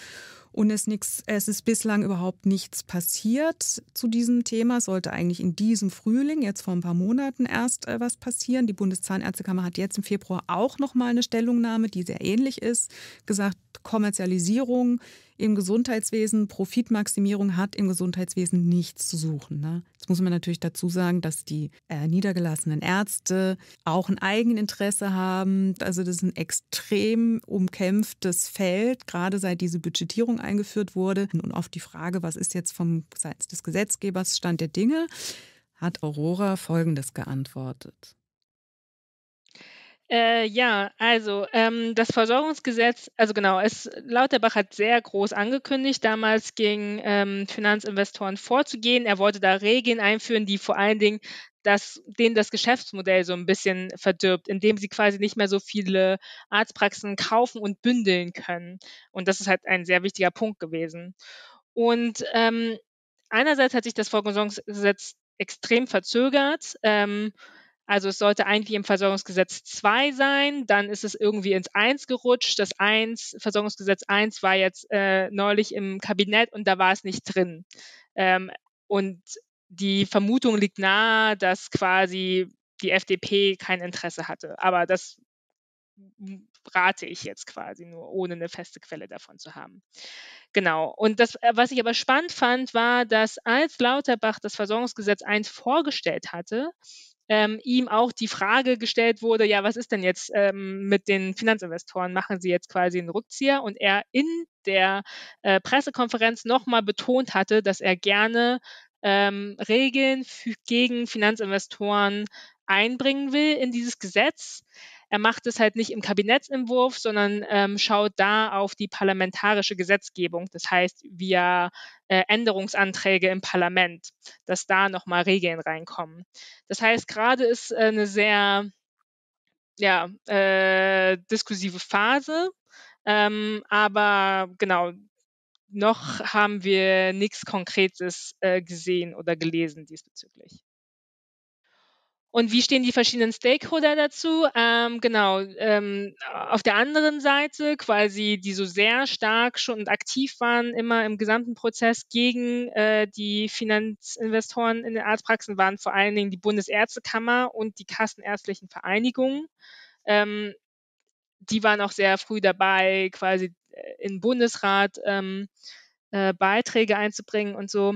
Und es, nix, es ist bislang überhaupt nichts passiert zu diesem Thema. Es sollte eigentlich in diesem Frühling, jetzt vor ein paar Monaten erst äh, was passieren. Die Bundeszahnärztekammer hat jetzt im Februar auch nochmal eine Stellungnahme, die sehr ähnlich ist, gesagt, Kommerzialisierung im Gesundheitswesen, Profitmaximierung hat im Gesundheitswesen nichts zu suchen. Ne? muss man natürlich dazu sagen, dass die äh, niedergelassenen Ärzte auch ein Eigeninteresse haben. Also das ist ein extrem umkämpftes Feld, gerade seit diese Budgetierung eingeführt wurde. Und auf die Frage, was ist jetzt vom Seiten des Gesetzgebers Stand der Dinge, hat Aurora Folgendes geantwortet. Äh, ja, also ähm, das Versorgungsgesetz, also genau, es, Lauterbach hat sehr groß angekündigt, damals gegen ähm, Finanzinvestoren vorzugehen. Er wollte da Regeln einführen, die vor allen Dingen das, denen das Geschäftsmodell so ein bisschen verdirbt, indem sie quasi nicht mehr so viele Arztpraxen kaufen und bündeln können. Und das ist halt ein sehr wichtiger Punkt gewesen. Und ähm, einerseits hat sich das Versorgungsgesetz extrem verzögert. Ähm, also es sollte eigentlich im Versorgungsgesetz 2 sein, dann ist es irgendwie ins 1 gerutscht. Das 1, Versorgungsgesetz 1 war jetzt äh, neulich im Kabinett und da war es nicht drin. Ähm, und die Vermutung liegt nahe, dass quasi die FDP kein Interesse hatte. Aber das rate ich jetzt quasi nur, ohne eine feste Quelle davon zu haben. Genau. Und das, äh, was ich aber spannend fand, war, dass als Lauterbach das Versorgungsgesetz 1 vorgestellt hatte, ähm, ihm auch die Frage gestellt wurde, ja, was ist denn jetzt ähm, mit den Finanzinvestoren? Machen sie jetzt quasi einen Rückzieher? Und er in der äh, Pressekonferenz nochmal betont hatte, dass er gerne ähm, Regeln für, gegen Finanzinvestoren einbringen will in dieses Gesetz. Er macht es halt nicht im Kabinettsentwurf, sondern ähm, schaut da auf die parlamentarische Gesetzgebung, das heißt via äh, Änderungsanträge im Parlament, dass da nochmal Regeln reinkommen. Das heißt, gerade ist äh, eine sehr ja, äh, diskursive Phase. Ähm, aber genau, noch haben wir nichts Konkretes äh, gesehen oder gelesen diesbezüglich. Und wie stehen die verschiedenen Stakeholder dazu? Ähm, genau, ähm, auf der anderen Seite quasi, die so sehr stark schon und aktiv waren, immer im gesamten Prozess gegen äh, die Finanzinvestoren in den Arztpraxen waren vor allen Dingen die Bundesärztekammer und die Kassenärztlichen Vereinigungen. Ähm, die waren auch sehr früh dabei, quasi äh, in Bundesrat ähm, äh, Beiträge einzubringen und so.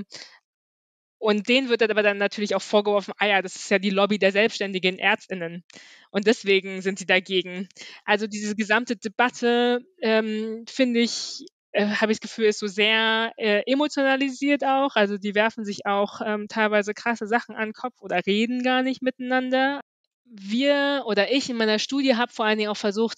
Und denen wird aber dann natürlich auch vorgeworfen, ah ja, das ist ja die Lobby der selbstständigen Ärztinnen. Und deswegen sind sie dagegen. Also diese gesamte Debatte, ähm, finde ich, äh, habe ich das Gefühl, ist so sehr äh, emotionalisiert auch. Also die werfen sich auch ähm, teilweise krasse Sachen an den Kopf oder reden gar nicht miteinander. Wir oder ich in meiner Studie habe vor allen Dingen auch versucht,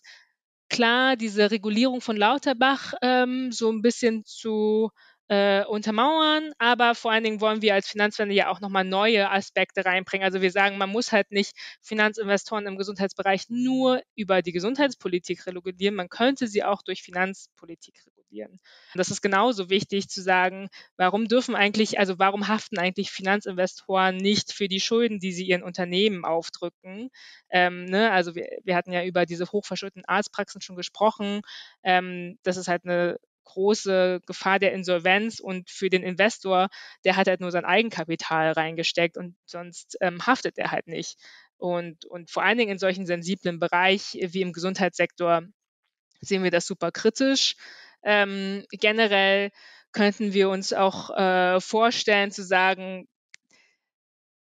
klar diese Regulierung von Lauterbach ähm, so ein bisschen zu äh, untermauern, aber vor allen Dingen wollen wir als Finanzwende ja auch nochmal neue Aspekte reinbringen. Also wir sagen, man muss halt nicht Finanzinvestoren im Gesundheitsbereich nur über die Gesundheitspolitik regulieren, man könnte sie auch durch Finanzpolitik regulieren. Das ist genauso wichtig zu sagen, warum dürfen eigentlich, also warum haften eigentlich Finanzinvestoren nicht für die Schulden, die sie ihren Unternehmen aufdrücken? Ähm, ne? Also wir, wir hatten ja über diese hochverschuldeten Arztpraxen schon gesprochen. Ähm, das ist halt eine große Gefahr der Insolvenz und für den Investor, der hat halt nur sein Eigenkapital reingesteckt und sonst ähm, haftet er halt nicht. Und, und vor allen Dingen in solchen sensiblen Bereich wie im Gesundheitssektor sehen wir das super kritisch. Ähm, generell könnten wir uns auch äh, vorstellen zu sagen,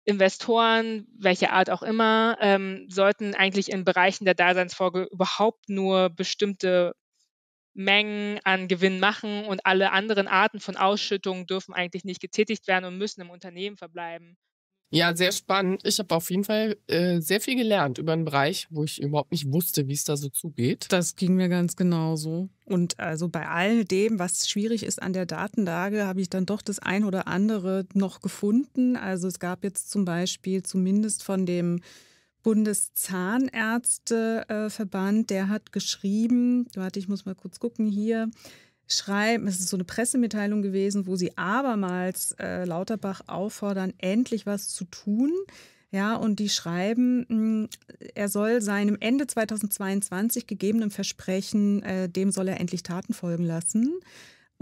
Investoren, welcher Art auch immer, ähm, sollten eigentlich in Bereichen der Daseinsfolge überhaupt nur bestimmte Mengen an Gewinn machen und alle anderen Arten von Ausschüttungen dürfen eigentlich nicht getätigt werden und müssen im Unternehmen verbleiben. Ja, sehr spannend. Ich habe auf jeden Fall äh, sehr viel gelernt über einen Bereich, wo ich überhaupt nicht wusste, wie es da so zugeht. Das ging mir ganz genauso. Und also bei all dem, was schwierig ist an der Datenlage, habe ich dann doch das ein oder andere noch gefunden. Also es gab jetzt zum Beispiel zumindest von dem Bundeszahnärzteverband, äh, der hat geschrieben, warte, ich muss mal kurz gucken hier, schreiben, es ist so eine Pressemitteilung gewesen, wo sie abermals äh, Lauterbach auffordern, endlich was zu tun. Ja, und die schreiben, mm, er soll seinem Ende 2022 gegebenen Versprechen, äh, dem soll er endlich Taten folgen lassen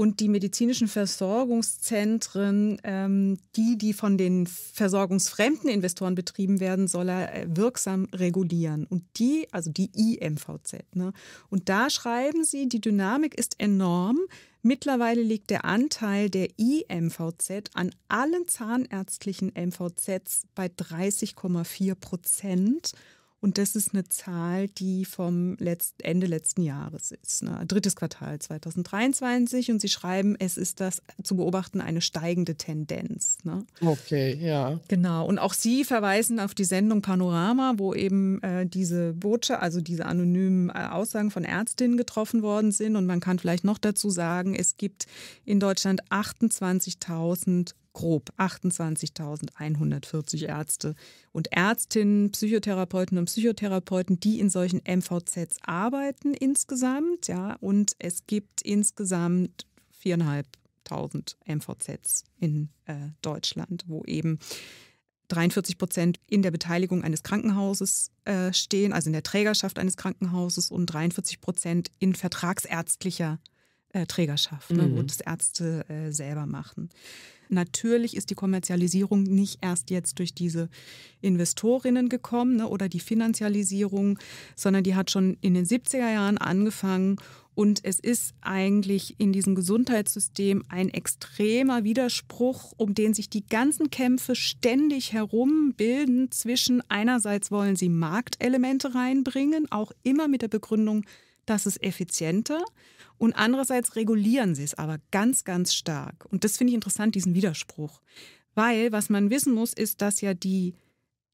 und die medizinischen Versorgungszentren, ähm, die, die von den versorgungsfremden Investoren betrieben werden, soll er äh, wirksam regulieren. Und die, also die IMVZ. Ne? Und da schreiben sie, die Dynamik ist enorm. Mittlerweile liegt der Anteil der IMVZ an allen zahnärztlichen MVZs bei 30,4 Prozent. Und das ist eine Zahl, die vom Letzt, Ende letzten Jahres ist, ne? drittes Quartal 2023. Und Sie schreiben, es ist das zu beobachten eine steigende Tendenz. Ne? Okay, ja. Genau. Und auch Sie verweisen auf die Sendung Panorama, wo eben äh, diese Botschaft, also diese anonymen äh, Aussagen von Ärztinnen getroffen worden sind. Und man kann vielleicht noch dazu sagen, es gibt in Deutschland 28.000 grob 28.140 Ärzte und Ärztinnen, Psychotherapeuten und Psychotherapeuten, die in solchen MVZs arbeiten insgesamt. Ja, und es gibt insgesamt viereinhalbtausend MVZs in äh, Deutschland, wo eben 43 Prozent in der Beteiligung eines Krankenhauses äh, stehen, also in der Trägerschaft eines Krankenhauses und 43 Prozent in vertragsärztlicher äh, äh, Trägerschaft, mhm. ne, wo mhm. das Ärzte äh, selber machen. Natürlich ist die Kommerzialisierung nicht erst jetzt durch diese Investorinnen gekommen ne, oder die Finanzialisierung, sondern die hat schon in den 70er Jahren angefangen. Und es ist eigentlich in diesem Gesundheitssystem ein extremer Widerspruch, um den sich die ganzen Kämpfe ständig herumbilden zwischen einerseits wollen sie Marktelemente reinbringen, auch immer mit der Begründung, das ist effizienter. Und andererseits regulieren sie es aber ganz, ganz stark. Und das finde ich interessant, diesen Widerspruch. Weil was man wissen muss, ist, dass ja die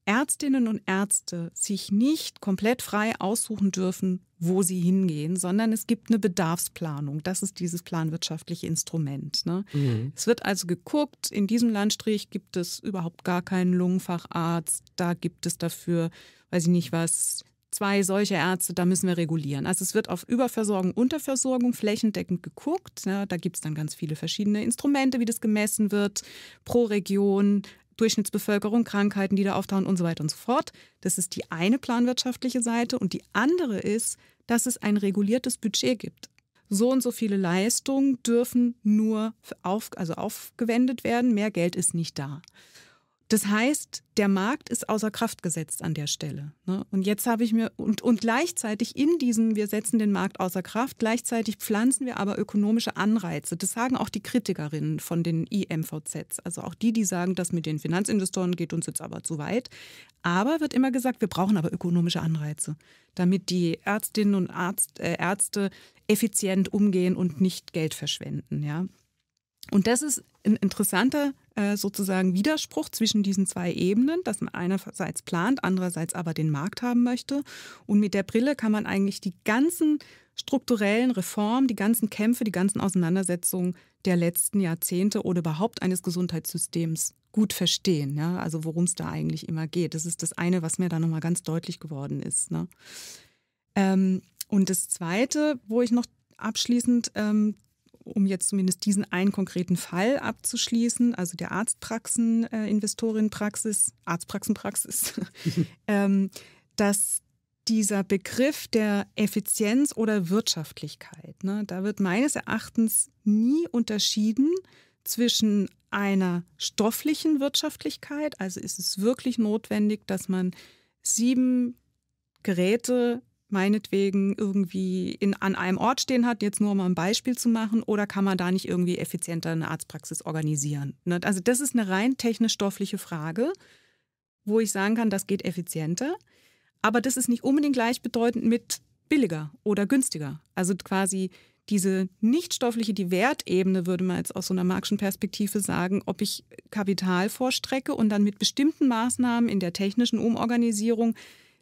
Ärztinnen und Ärzte sich nicht komplett frei aussuchen dürfen, wo sie hingehen, sondern es gibt eine Bedarfsplanung. Das ist dieses planwirtschaftliche Instrument. Ne? Mhm. Es wird also geguckt, in diesem Landstrich gibt es überhaupt gar keinen Lungenfacharzt, da gibt es dafür, weiß ich nicht was, zwei solche Ärzte, da müssen wir regulieren. Also es wird auf Überversorgung, Unterversorgung flächendeckend geguckt. Ja, ne? da gibt es dann ganz viele verschiedene Instrumente, wie das gemessen wird, pro Region, Durchschnittsbevölkerung, Krankheiten, die da auftauchen und so weiter und so fort. Das ist die eine planwirtschaftliche Seite. Und die andere ist, dass es ein reguliertes Budget gibt. So und so viele Leistungen dürfen nur auf, also aufgewendet werden, mehr Geld ist nicht da. Das heißt, der Markt ist außer Kraft gesetzt an der Stelle. Ne? Und jetzt habe ich mir, und, und gleichzeitig in diesem, wir setzen den Markt außer Kraft, gleichzeitig pflanzen wir aber ökonomische Anreize. Das sagen auch die Kritikerinnen von den IMVZs. Also auch die, die sagen, das mit den Finanzinvestoren geht uns jetzt aber zu weit. Aber wird immer gesagt, wir brauchen aber ökonomische Anreize, damit die Ärztinnen und Arzt, äh, Ärzte effizient umgehen und nicht Geld verschwenden. Ja? Und das ist ein interessanter äh, sozusagen Widerspruch zwischen diesen zwei Ebenen, dass man einerseits plant, andererseits aber den Markt haben möchte. Und mit der Brille kann man eigentlich die ganzen strukturellen Reformen, die ganzen Kämpfe, die ganzen Auseinandersetzungen der letzten Jahrzehnte oder überhaupt eines Gesundheitssystems gut verstehen. Ja? Also worum es da eigentlich immer geht. Das ist das eine, was mir da nochmal ganz deutlich geworden ist. Ne? Ähm, und das Zweite, wo ich noch abschließend ähm, um jetzt zumindest diesen einen konkreten Fall abzuschließen, also der Arztpraxen, äh, Investorinnenpraxis, Arztpraxenpraxis, ähm, dass dieser Begriff der Effizienz oder Wirtschaftlichkeit, ne, da wird meines Erachtens nie unterschieden zwischen einer stofflichen Wirtschaftlichkeit, also ist es wirklich notwendig, dass man sieben Geräte meinetwegen irgendwie in, an einem Ort stehen hat, jetzt nur um ein Beispiel zu machen, oder kann man da nicht irgendwie effizienter eine Arztpraxis organisieren? Ne? Also das ist eine rein technisch-stoffliche Frage, wo ich sagen kann, das geht effizienter, aber das ist nicht unbedingt gleichbedeutend mit billiger oder günstiger. Also quasi diese nicht-stoffliche, die Wertebene, würde man jetzt aus so einer marxischen Perspektive sagen, ob ich Kapital vorstrecke und dann mit bestimmten Maßnahmen in der technischen Umorganisierung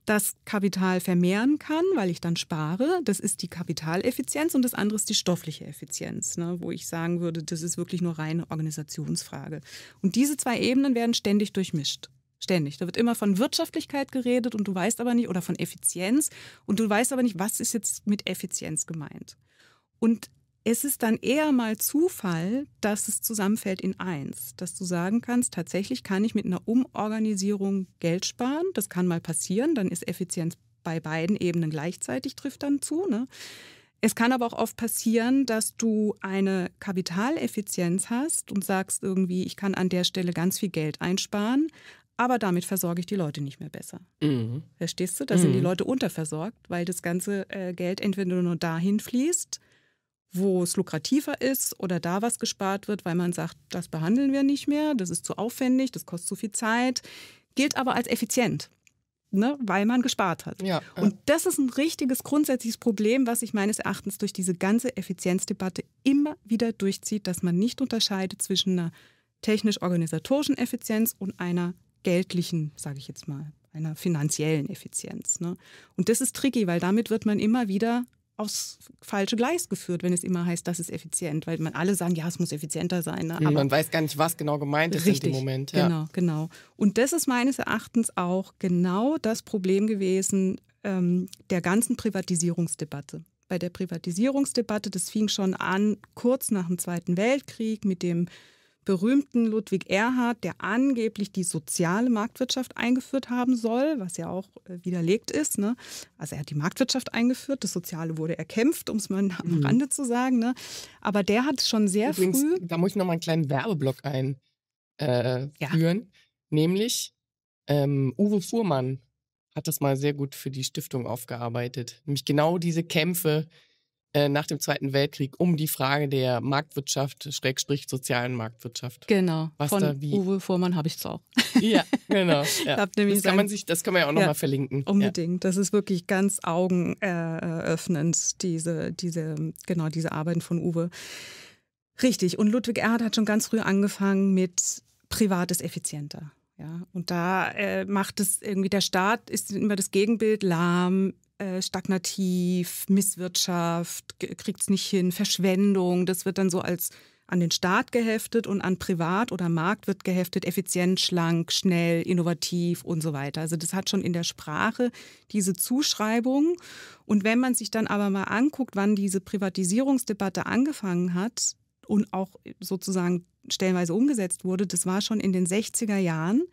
das Kapital vermehren kann, weil ich dann spare. Das ist die Kapitaleffizienz und das andere ist die stoffliche Effizienz, ne, wo ich sagen würde, das ist wirklich nur reine Organisationsfrage. Und diese zwei Ebenen werden ständig durchmischt. Ständig. Da wird immer von Wirtschaftlichkeit geredet und du weißt aber nicht, oder von Effizienz und du weißt aber nicht, was ist jetzt mit Effizienz gemeint. Und es ist dann eher mal Zufall, dass es zusammenfällt in eins, dass du sagen kannst, tatsächlich kann ich mit einer Umorganisierung Geld sparen, das kann mal passieren, dann ist Effizienz bei beiden Ebenen gleichzeitig trifft dann zu. Ne? Es kann aber auch oft passieren, dass du eine Kapitaleffizienz hast und sagst irgendwie, ich kann an der Stelle ganz viel Geld einsparen, aber damit versorge ich die Leute nicht mehr besser. Mhm. Verstehst du? Da mhm. sind die mhm. Leute unterversorgt, weil das ganze äh, Geld entweder nur dahin fließt, wo es lukrativer ist oder da was gespart wird, weil man sagt, das behandeln wir nicht mehr, das ist zu aufwendig, das kostet zu viel Zeit, gilt aber als effizient. Ne, weil man gespart hat. Ja, äh. Und das ist ein richtiges grundsätzliches Problem, was sich meines Erachtens durch diese ganze Effizienzdebatte immer wieder durchzieht, dass man nicht unterscheidet zwischen einer technisch-organisatorischen Effizienz und einer geldlichen, sage ich jetzt mal, einer finanziellen Effizienz. Ne? Und das ist tricky, weil damit wird man immer wieder aufs falsche Gleis geführt, wenn es immer heißt, das ist effizient, weil man alle sagen, ja, es muss effizienter sein. Ne? Hm, aber man weiß gar nicht, was genau gemeint ist richtig, in dem Moment. Ja. Genau, genau. Und das ist meines Erachtens auch genau das Problem gewesen ähm, der ganzen Privatisierungsdebatte. Bei der Privatisierungsdebatte, das fing schon an kurz nach dem Zweiten Weltkrieg mit dem berühmten Ludwig Erhard, der angeblich die soziale Marktwirtschaft eingeführt haben soll, was ja auch äh, widerlegt ist. Ne? Also er hat die Marktwirtschaft eingeführt, das Soziale wurde erkämpft, um es mal am mhm. Rande zu sagen. Ne? Aber der hat schon sehr Übrigens, früh. Da muss ich noch mal einen kleinen Werbeblock einführen, äh, ja. nämlich ähm, Uwe Fuhrmann hat das mal sehr gut für die Stiftung aufgearbeitet. Nämlich genau diese Kämpfe äh, nach dem Zweiten Weltkrieg um die Frage der Marktwirtschaft, Schrägstrich sozialen Marktwirtschaft. Genau. Was Von da wie? Uwe Vormann habe ich es auch. Ja, genau. Ja. das, kann man sich, das kann man ja auch ja, nochmal verlinken. Unbedingt. Ja. Das ist wirklich ganz augenöffnend, diese, diese, genau, diese Arbeiten von Uwe. Richtig. Und Ludwig Erhard hat schon ganz früh angefangen mit privates effizienter. Ja, und da äh, macht es irgendwie der Staat ist immer das Gegenbild lahm, äh, stagnativ, Misswirtschaft, kriegt es nicht hin, Verschwendung. Das wird dann so als an den Staat geheftet und an Privat oder Markt wird geheftet, effizient, schlank, schnell, innovativ und so weiter. Also das hat schon in der Sprache diese Zuschreibung. Und wenn man sich dann aber mal anguckt, wann diese Privatisierungsdebatte angefangen hat, und auch sozusagen stellenweise umgesetzt wurde, das war schon in den 60er Jahren,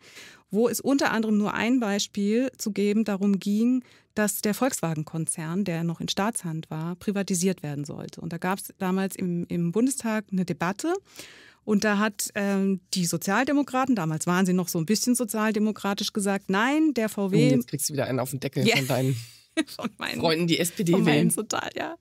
wo es unter anderem nur ein Beispiel zu geben darum ging, dass der Volkswagen-Konzern, der noch in Staatshand war, privatisiert werden sollte. Und da gab es damals im, im Bundestag eine Debatte. Und da hat ähm, die Sozialdemokraten, damals waren sie noch so ein bisschen sozialdemokratisch, gesagt, nein, der VW... Und Jetzt kriegst du wieder einen auf den Deckel yeah. von deinen von meinen, Freunden, die SPD von wählen. Meinen total, ja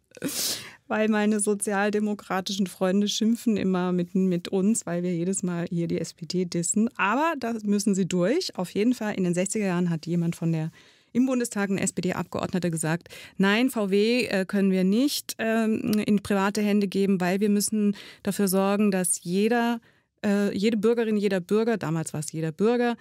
weil meine sozialdemokratischen Freunde schimpfen immer mit, mit uns, weil wir jedes Mal hier die SPD dissen. Aber das müssen sie durch. Auf jeden Fall, in den 60er Jahren hat jemand von der im Bundestag ein SPD-Abgeordneter gesagt, nein, VW äh, können wir nicht ähm, in private Hände geben, weil wir müssen dafür sorgen, dass jeder, äh, jede Bürgerin, jeder Bürger, damals war es jeder Bürger,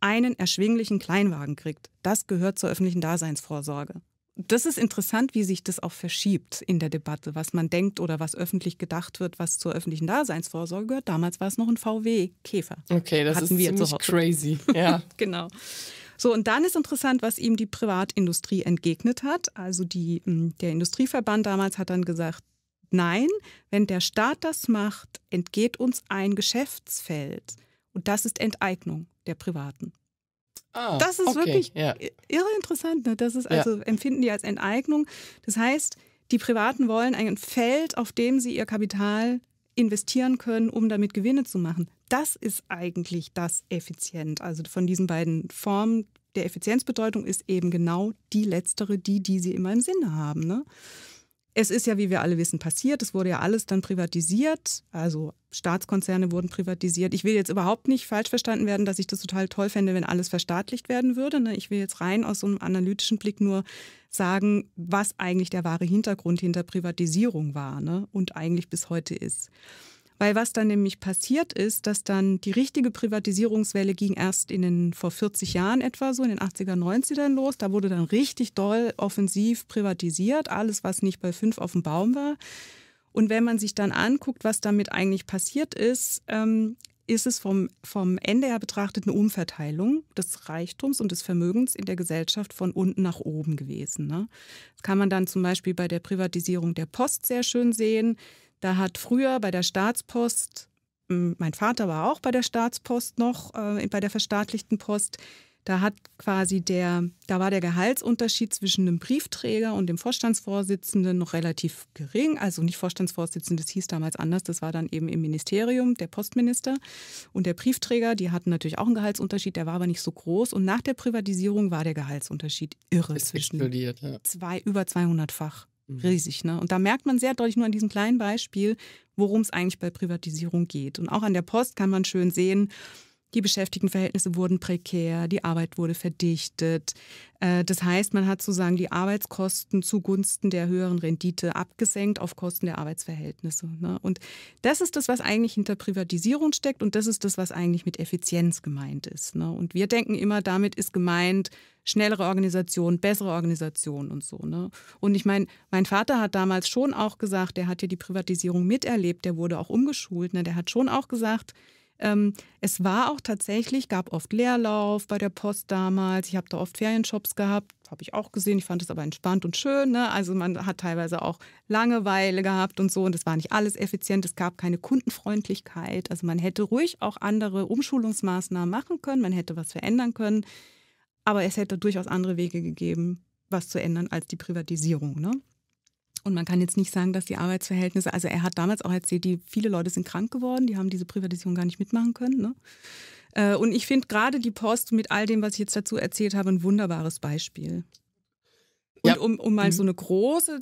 einen erschwinglichen Kleinwagen kriegt. Das gehört zur öffentlichen Daseinsvorsorge das ist interessant, wie sich das auch verschiebt in der Debatte, was man denkt oder was öffentlich gedacht wird, was zur öffentlichen Daseinsvorsorge gehört. Damals war es noch ein VW-Käfer. Okay, das Hatten ist wir ziemlich crazy. Ja. genau. So, und dann ist interessant, was ihm die Privatindustrie entgegnet hat. Also die, hm, der Industrieverband damals hat dann gesagt, nein, wenn der Staat das macht, entgeht uns ein Geschäftsfeld. Und das ist Enteignung der Privaten. Ah, das ist okay, wirklich ja. irre interessant. Ne? Das ist also ja. empfinden die als Enteignung. Das heißt, die Privaten wollen ein Feld, auf dem sie ihr Kapital investieren können, um damit Gewinne zu machen. Das ist eigentlich das effizient. Also von diesen beiden Formen der Effizienzbedeutung ist eben genau die letztere, die, die sie immer im Sinne haben. Ne? Es ist ja, wie wir alle wissen, passiert. Es wurde ja alles dann privatisiert. Also Staatskonzerne wurden privatisiert. Ich will jetzt überhaupt nicht falsch verstanden werden, dass ich das total toll fände, wenn alles verstaatlicht werden würde. Ne? Ich will jetzt rein aus so einem analytischen Blick nur sagen, was eigentlich der wahre Hintergrund hinter Privatisierung war ne? und eigentlich bis heute ist. Weil was dann nämlich passiert ist, dass dann die richtige Privatisierungswelle ging erst in den vor 40 Jahren etwa so, in den 80er, 90ern los. Da wurde dann richtig doll offensiv privatisiert, alles, was nicht bei fünf auf dem Baum war. Und wenn man sich dann anguckt, was damit eigentlich passiert ist, ähm, ist es vom, vom Ende her betrachtet eine Umverteilung des Reichtums und des Vermögens in der Gesellschaft von unten nach oben gewesen. Ne? Das kann man dann zum Beispiel bei der Privatisierung der Post sehr schön sehen. Da hat früher bei der Staatspost, mein Vater war auch bei der Staatspost noch, äh, bei der verstaatlichten Post, da hat quasi der, da war der Gehaltsunterschied zwischen dem Briefträger und dem Vorstandsvorsitzenden noch relativ gering. Also nicht Vorstandsvorsitzenden, das hieß damals anders, das war dann eben im Ministerium, der Postminister. Und der Briefträger, die hatten natürlich auch einen Gehaltsunterschied, der war aber nicht so groß. Und nach der Privatisierung war der Gehaltsunterschied irre zwischen ja. zwei, über 200-fach. Mhm. riesig. Ne? Und da merkt man sehr deutlich nur an diesem kleinen Beispiel, worum es eigentlich bei Privatisierung geht. Und auch an der Post kann man schön sehen, die Beschäftigtenverhältnisse wurden prekär, die Arbeit wurde verdichtet. Äh, das heißt, man hat sozusagen die Arbeitskosten zugunsten der höheren Rendite abgesenkt auf Kosten der Arbeitsverhältnisse. Ne? Und das ist das, was eigentlich hinter Privatisierung steckt und das ist das, was eigentlich mit Effizienz gemeint ist. Ne? Und wir denken immer, damit ist gemeint, schnellere Organisation, bessere Organisation und so. Ne? Und ich meine, mein Vater hat damals schon auch gesagt, der hat ja die Privatisierung miterlebt, der wurde auch umgeschult, der hat schon auch gesagt, ähm, es war auch tatsächlich, gab oft Leerlauf bei der Post damals. Ich habe da oft Ferienshops gehabt, habe ich auch gesehen. Ich fand es aber entspannt und schön. Ne? Also man hat teilweise auch Langeweile gehabt und so. Und es war nicht alles effizient. Es gab keine Kundenfreundlichkeit. Also man hätte ruhig auch andere Umschulungsmaßnahmen machen können. Man hätte was verändern können. Aber es hätte durchaus andere Wege gegeben, was zu ändern als die Privatisierung. Ne? Und man kann jetzt nicht sagen, dass die Arbeitsverhältnisse, also er hat damals auch erzählt, die, viele Leute sind krank geworden, die haben diese Privatisierung gar nicht mitmachen können. Ne? Äh, und ich finde gerade die Post mit all dem, was ich jetzt dazu erzählt habe, ein wunderbares Beispiel. Und ja. um, um, mal mhm. so eine große,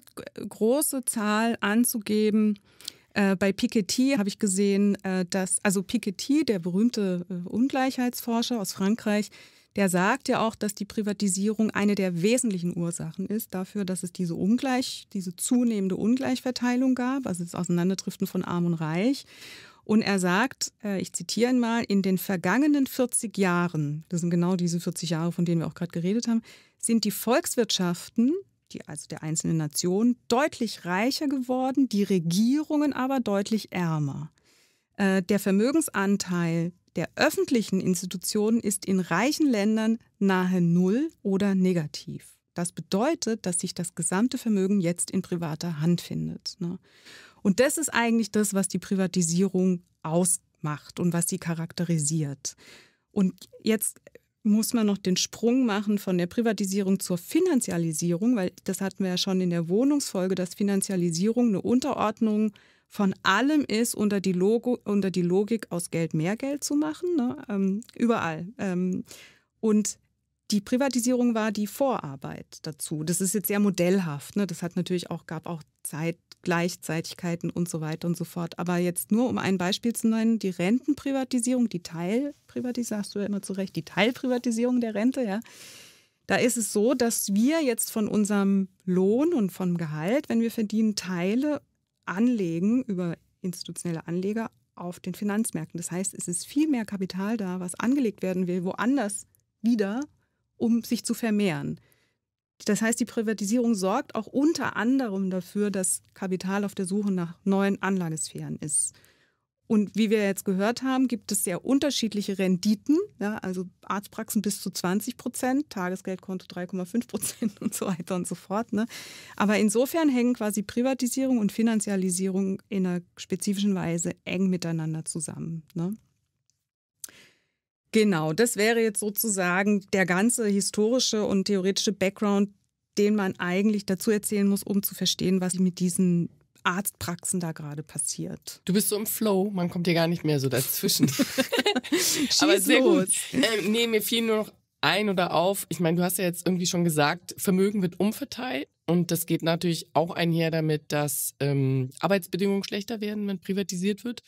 große Zahl anzugeben, äh, bei Piketty habe ich gesehen, äh, dass, also Piketty, der berühmte äh, Ungleichheitsforscher aus Frankreich, der sagt ja auch, dass die Privatisierung eine der wesentlichen Ursachen ist dafür, dass es diese Ungleich, diese zunehmende Ungleichverteilung gab, also das Auseinanderdriften von Arm und Reich. Und er sagt, äh, ich zitiere ihn mal, in den vergangenen 40 Jahren, das sind genau diese 40 Jahre, von denen wir auch gerade geredet haben, sind die Volkswirtschaften, die, also der einzelnen Nationen, deutlich reicher geworden, die Regierungen aber deutlich ärmer. Äh, der Vermögensanteil der öffentlichen Institutionen ist in reichen Ländern nahe null oder negativ. Das bedeutet, dass sich das gesamte Vermögen jetzt in privater Hand findet. Ne? Und das ist eigentlich das, was die Privatisierung ausmacht und was sie charakterisiert. Und jetzt muss man noch den Sprung machen von der Privatisierung zur Finanzialisierung, weil das hatten wir ja schon in der Wohnungsfolge, dass Finanzialisierung eine Unterordnung äh, von allem ist, unter die, Logo, unter die Logik aus Geld mehr Geld zu machen. Ne? Ähm, überall. Ähm, und die Privatisierung war die Vorarbeit dazu. Das ist jetzt sehr modellhaft. Ne? Das hat natürlich auch, gab auch Zeit, Gleichzeitigkeiten und so weiter und so fort. Aber jetzt nur um ein Beispiel zu nennen, die Rentenprivatisierung, die Teilprivatisierung, sagst du ja immer zu Recht, die Teilprivatisierung der Rente, ja. Da ist es so, dass wir jetzt von unserem Lohn und vom Gehalt, wenn wir verdienen, Teile anlegen über institutionelle Anleger auf den Finanzmärkten. Das heißt, es ist viel mehr Kapital da, was angelegt werden will, woanders wieder, um sich zu vermehren. Das heißt, die Privatisierung sorgt auch unter anderem dafür, dass Kapital auf der Suche nach neuen Anlagesphären ist. Und wie wir jetzt gehört haben, gibt es sehr unterschiedliche Renditen, ja, also Arztpraxen bis zu 20 Prozent, Tagesgeldkonto 3,5 Prozent und so weiter und so fort. Ne. Aber insofern hängen quasi Privatisierung und Finanzialisierung in einer spezifischen Weise eng miteinander zusammen. Ne. Genau, das wäre jetzt sozusagen der ganze historische und theoretische Background, den man eigentlich dazu erzählen muss, um zu verstehen, was mit diesen Arztpraxen da gerade passiert. Du bist so im Flow, man kommt dir gar nicht mehr so dazwischen. Aber sehr gut. Ähm, nee, mir fiel nur noch ein oder auf. Ich meine, du hast ja jetzt irgendwie schon gesagt, Vermögen wird umverteilt. Und das geht natürlich auch einher damit, dass ähm, Arbeitsbedingungen schlechter werden, wenn privatisiert wird.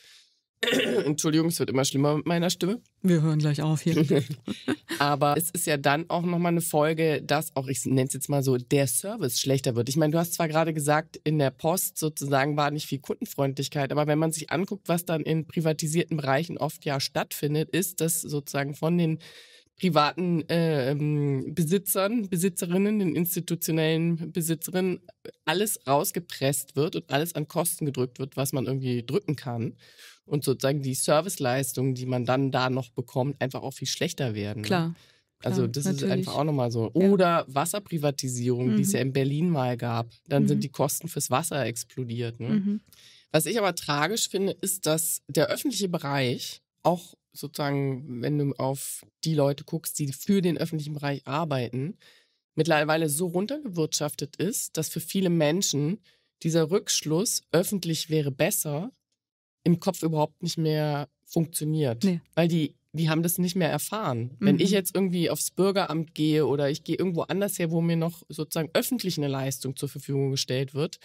Entschuldigung, es wird immer schlimmer mit meiner Stimme. Wir hören gleich auf hier. Aber es ist ja dann auch nochmal eine Folge, dass auch, ich nenne es jetzt mal so, der Service schlechter wird. Ich meine, du hast zwar gerade gesagt, in der Post sozusagen war nicht viel Kundenfreundlichkeit, aber wenn man sich anguckt, was dann in privatisierten Bereichen oft ja stattfindet, ist, das sozusagen von den privaten äh, Besitzern, Besitzerinnen, den institutionellen Besitzerinnen alles rausgepresst wird und alles an Kosten gedrückt wird, was man irgendwie drücken kann. Und sozusagen die Serviceleistungen, die man dann da noch bekommt, einfach auch viel schlechter werden. Ne? Klar. Klar, also das natürlich. ist einfach auch nochmal so. Oder ja. Wasserprivatisierung, mhm. die es mhm. ja in Berlin mal gab. Dann mhm. sind die Kosten fürs Wasser explodiert. Ne? Mhm. Was ich aber tragisch finde, ist, dass der öffentliche Bereich auch sozusagen, wenn du auf die Leute guckst, die für den öffentlichen Bereich arbeiten, mittlerweile so runtergewirtschaftet ist, dass für viele Menschen dieser Rückschluss, öffentlich wäre besser, im Kopf überhaupt nicht mehr funktioniert. Nee. Weil die, die haben das nicht mehr erfahren. Mhm. Wenn ich mhm. jetzt irgendwie aufs Bürgeramt gehe oder ich gehe irgendwo anders her, wo mir noch sozusagen öffentlich eine Leistung zur Verfügung gestellt wird,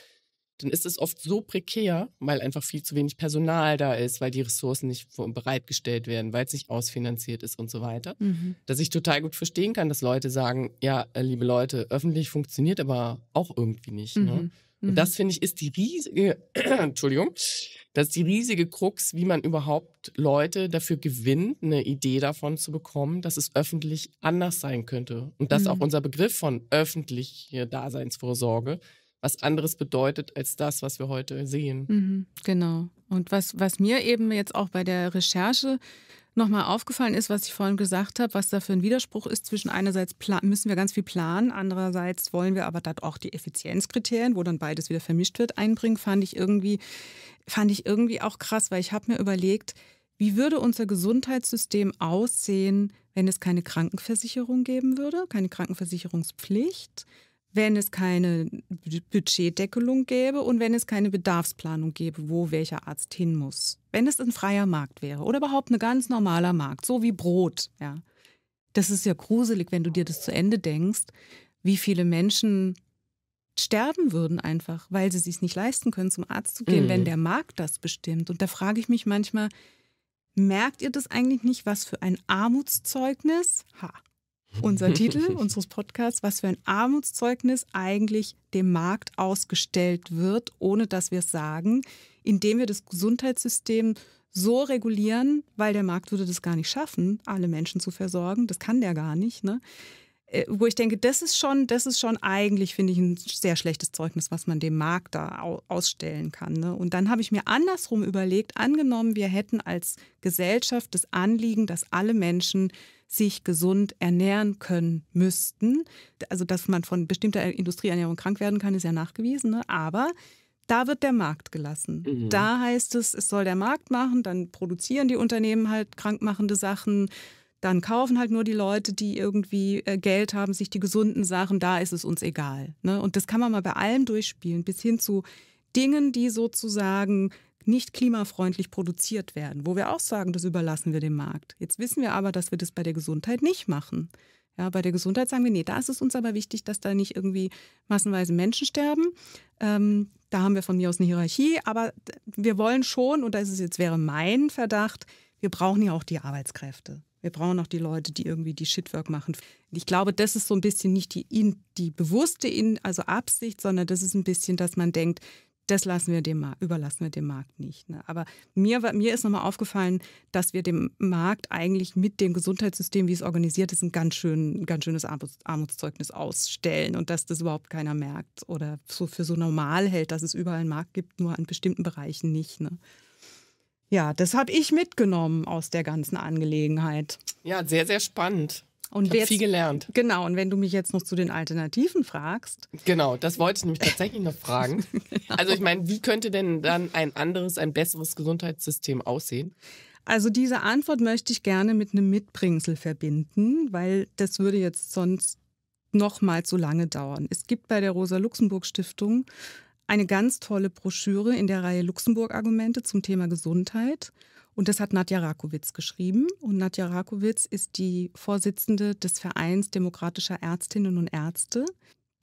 dann ist es oft so prekär, weil einfach viel zu wenig Personal da ist, weil die Ressourcen nicht bereitgestellt werden, weil es nicht ausfinanziert ist und so weiter, mhm. dass ich total gut verstehen kann, dass Leute sagen, ja, äh, liebe Leute, öffentlich funktioniert aber auch irgendwie nicht. Ne? Mhm. Ne? Und mhm. das finde ich ist die riesige, Entschuldigung, das ist die riesige Krux, wie man überhaupt Leute dafür gewinnt, eine Idee davon zu bekommen, dass es öffentlich anders sein könnte. Und dass mhm. auch unser Begriff von öffentlicher Daseinsvorsorge was anderes bedeutet als das, was wir heute sehen. Mhm, genau. Und was, was mir eben jetzt auch bei der Recherche nochmal aufgefallen ist, was ich vorhin gesagt habe, was da für ein Widerspruch ist zwischen einerseits müssen wir ganz viel planen, andererseits wollen wir aber dort auch die Effizienzkriterien, wo dann beides wieder vermischt wird, einbringen, fand ich irgendwie, fand ich irgendwie auch krass, weil ich habe mir überlegt, wie würde unser Gesundheitssystem aussehen, wenn es keine Krankenversicherung geben würde, keine Krankenversicherungspflicht? wenn es keine Budgetdeckelung gäbe und wenn es keine Bedarfsplanung gäbe, wo welcher Arzt hin muss. Wenn es ein freier Markt wäre oder überhaupt ein ganz normaler Markt, so wie Brot, ja. Das ist ja gruselig, wenn du dir das zu Ende denkst, wie viele Menschen sterben würden einfach, weil sie sich nicht leisten können, zum Arzt zu gehen, mhm. wenn der Markt das bestimmt. Und da frage ich mich manchmal, merkt ihr das eigentlich nicht, was für ein Armutszeugnis? Ha unser Titel unseres Podcasts, was für ein Armutszeugnis eigentlich dem Markt ausgestellt wird, ohne dass wir es sagen, indem wir das Gesundheitssystem so regulieren, weil der Markt würde das gar nicht schaffen, alle Menschen zu versorgen. Das kann der gar nicht. Ne? Äh, wo ich denke, das ist schon, das ist schon eigentlich, finde ich, ein sehr schlechtes Zeugnis, was man dem Markt da ausstellen kann. Ne? Und dann habe ich mir andersrum überlegt, angenommen, wir hätten als Gesellschaft das Anliegen, dass alle Menschen sich gesund ernähren können müssten. Also, dass man von bestimmter Industrieernährung krank werden kann, ist ja nachgewiesen. Ne? Aber da wird der Markt gelassen. Mhm. Da heißt es, es soll der Markt machen, dann produzieren die Unternehmen halt krankmachende Sachen. Dann kaufen halt nur die Leute, die irgendwie äh, Geld haben, sich die gesunden Sachen, da ist es uns egal. Ne? Und das kann man mal bei allem durchspielen, bis hin zu Dingen, die sozusagen nicht klimafreundlich produziert werden, wo wir auch sagen, das überlassen wir dem Markt. Jetzt wissen wir aber, dass wir das bei der Gesundheit nicht machen. Ja, bei der Gesundheit sagen wir, nee, da ist es uns aber wichtig, dass da nicht irgendwie massenweise Menschen sterben. Ähm, da haben wir von mir aus eine Hierarchie, aber wir wollen schon, und das ist jetzt wäre mein Verdacht, wir brauchen ja auch die Arbeitskräfte. Wir brauchen auch die Leute, die irgendwie die Shitwork machen. Ich glaube, das ist so ein bisschen nicht die, die bewusste also Absicht, sondern das ist ein bisschen, dass man denkt, das lassen wir dem Markt, überlassen wir dem Markt nicht. Ne? Aber mir, mir ist nochmal aufgefallen, dass wir dem Markt eigentlich mit dem Gesundheitssystem, wie es organisiert ist, ein ganz, schön, ganz schönes Armutszeugnis ausstellen und dass das überhaupt keiner merkt oder so für so normal hält, dass es überall einen Markt gibt, nur an bestimmten Bereichen nicht. Ne? Ja, das habe ich mitgenommen aus der ganzen Angelegenheit. Ja, sehr, sehr spannend. Und ich habe viel gelernt. Genau, und wenn du mich jetzt noch zu den Alternativen fragst. Genau, das wollte ich nämlich tatsächlich noch fragen. genau. Also ich meine, wie könnte denn dann ein anderes, ein besseres Gesundheitssystem aussehen? Also diese Antwort möchte ich gerne mit einem Mitbringsel verbinden, weil das würde jetzt sonst noch mal zu lange dauern. Es gibt bei der Rosa-Luxemburg-Stiftung eine ganz tolle Broschüre in der Reihe Luxemburg-Argumente zum Thema Gesundheit. Und das hat Nadja Rakowitz geschrieben. Und Nadja Rakowitz ist die Vorsitzende des Vereins demokratischer Ärztinnen und Ärzte.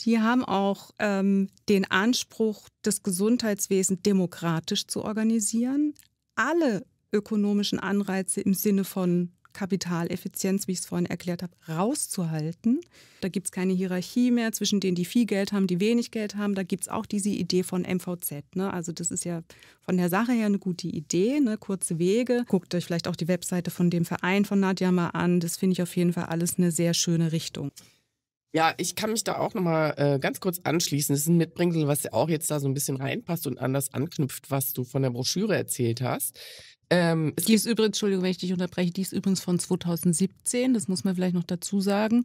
Die haben auch ähm, den Anspruch, das Gesundheitswesen demokratisch zu organisieren. Alle ökonomischen Anreize im Sinne von Kapitaleffizienz, wie ich es vorhin erklärt habe, rauszuhalten. Da gibt es keine Hierarchie mehr zwischen denen, die viel Geld haben, die wenig Geld haben. Da gibt es auch diese Idee von MVZ. Ne? Also das ist ja von der Sache her eine gute Idee, ne? kurze Wege. Guckt euch vielleicht auch die Webseite von dem Verein von Nadja mal an. Das finde ich auf jeden Fall alles eine sehr schöne Richtung. Ja, ich kann mich da auch nochmal äh, ganz kurz anschließen. Das ist ein Mitbringsel, was ja auch jetzt da so ein bisschen reinpasst und anders anknüpft, was du von der Broschüre erzählt hast. Ähm, die ist übrigens, Entschuldigung, wenn ich dich unterbreche, die ist übrigens von 2017, das muss man vielleicht noch dazu sagen,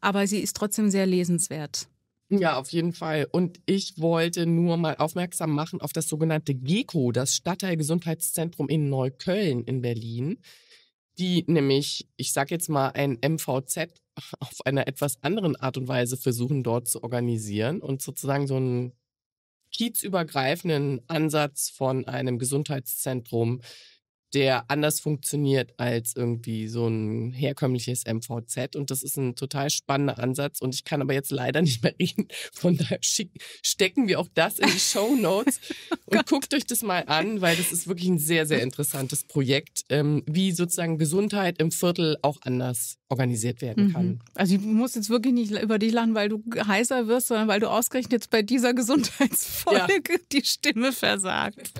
aber sie ist trotzdem sehr lesenswert. Ja, auf jeden Fall. Und ich wollte nur mal aufmerksam machen auf das sogenannte GECO, das Stadtteilgesundheitszentrum in Neukölln in Berlin, die nämlich, ich sag jetzt mal, ein MVZ auf einer etwas anderen Art und Weise versuchen dort zu organisieren und sozusagen so einen kiezübergreifenden Ansatz von einem Gesundheitszentrum der anders funktioniert als irgendwie so ein herkömmliches MVZ. Und das ist ein total spannender Ansatz. Und ich kann aber jetzt leider nicht mehr reden. Von daher stecken wir auch das in die Show Notes oh und guckt euch das mal an, weil das ist wirklich ein sehr, sehr interessantes Projekt, ähm, wie sozusagen Gesundheit im Viertel auch anders organisiert werden kann. Mhm. Also ich muss jetzt wirklich nicht über dich lachen, weil du heißer wirst, sondern weil du ausgerechnet jetzt bei dieser Gesundheitsfolge ja. die Stimme versagt.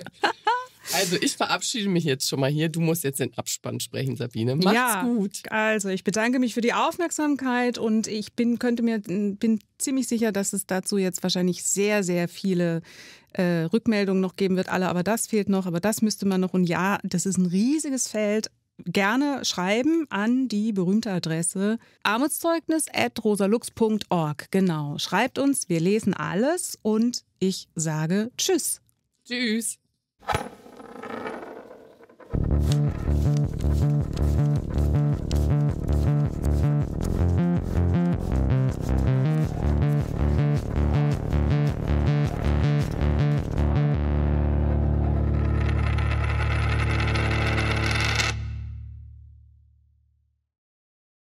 Also ich verabschiede mich jetzt schon mal hier. Du musst jetzt den Abspann sprechen, Sabine. Macht's ja, gut. Also ich bedanke mich für die Aufmerksamkeit und ich bin, könnte mir, bin ziemlich sicher, dass es dazu jetzt wahrscheinlich sehr, sehr viele äh, Rückmeldungen noch geben wird. Alle, aber das fehlt noch, aber das müsste man noch. Und ja, das ist ein riesiges Feld gerne schreiben an die berühmte Adresse armutszeugnis.rosalux.org. Genau. Schreibt uns, wir lesen alles und ich sage Tschüss. Tschüss.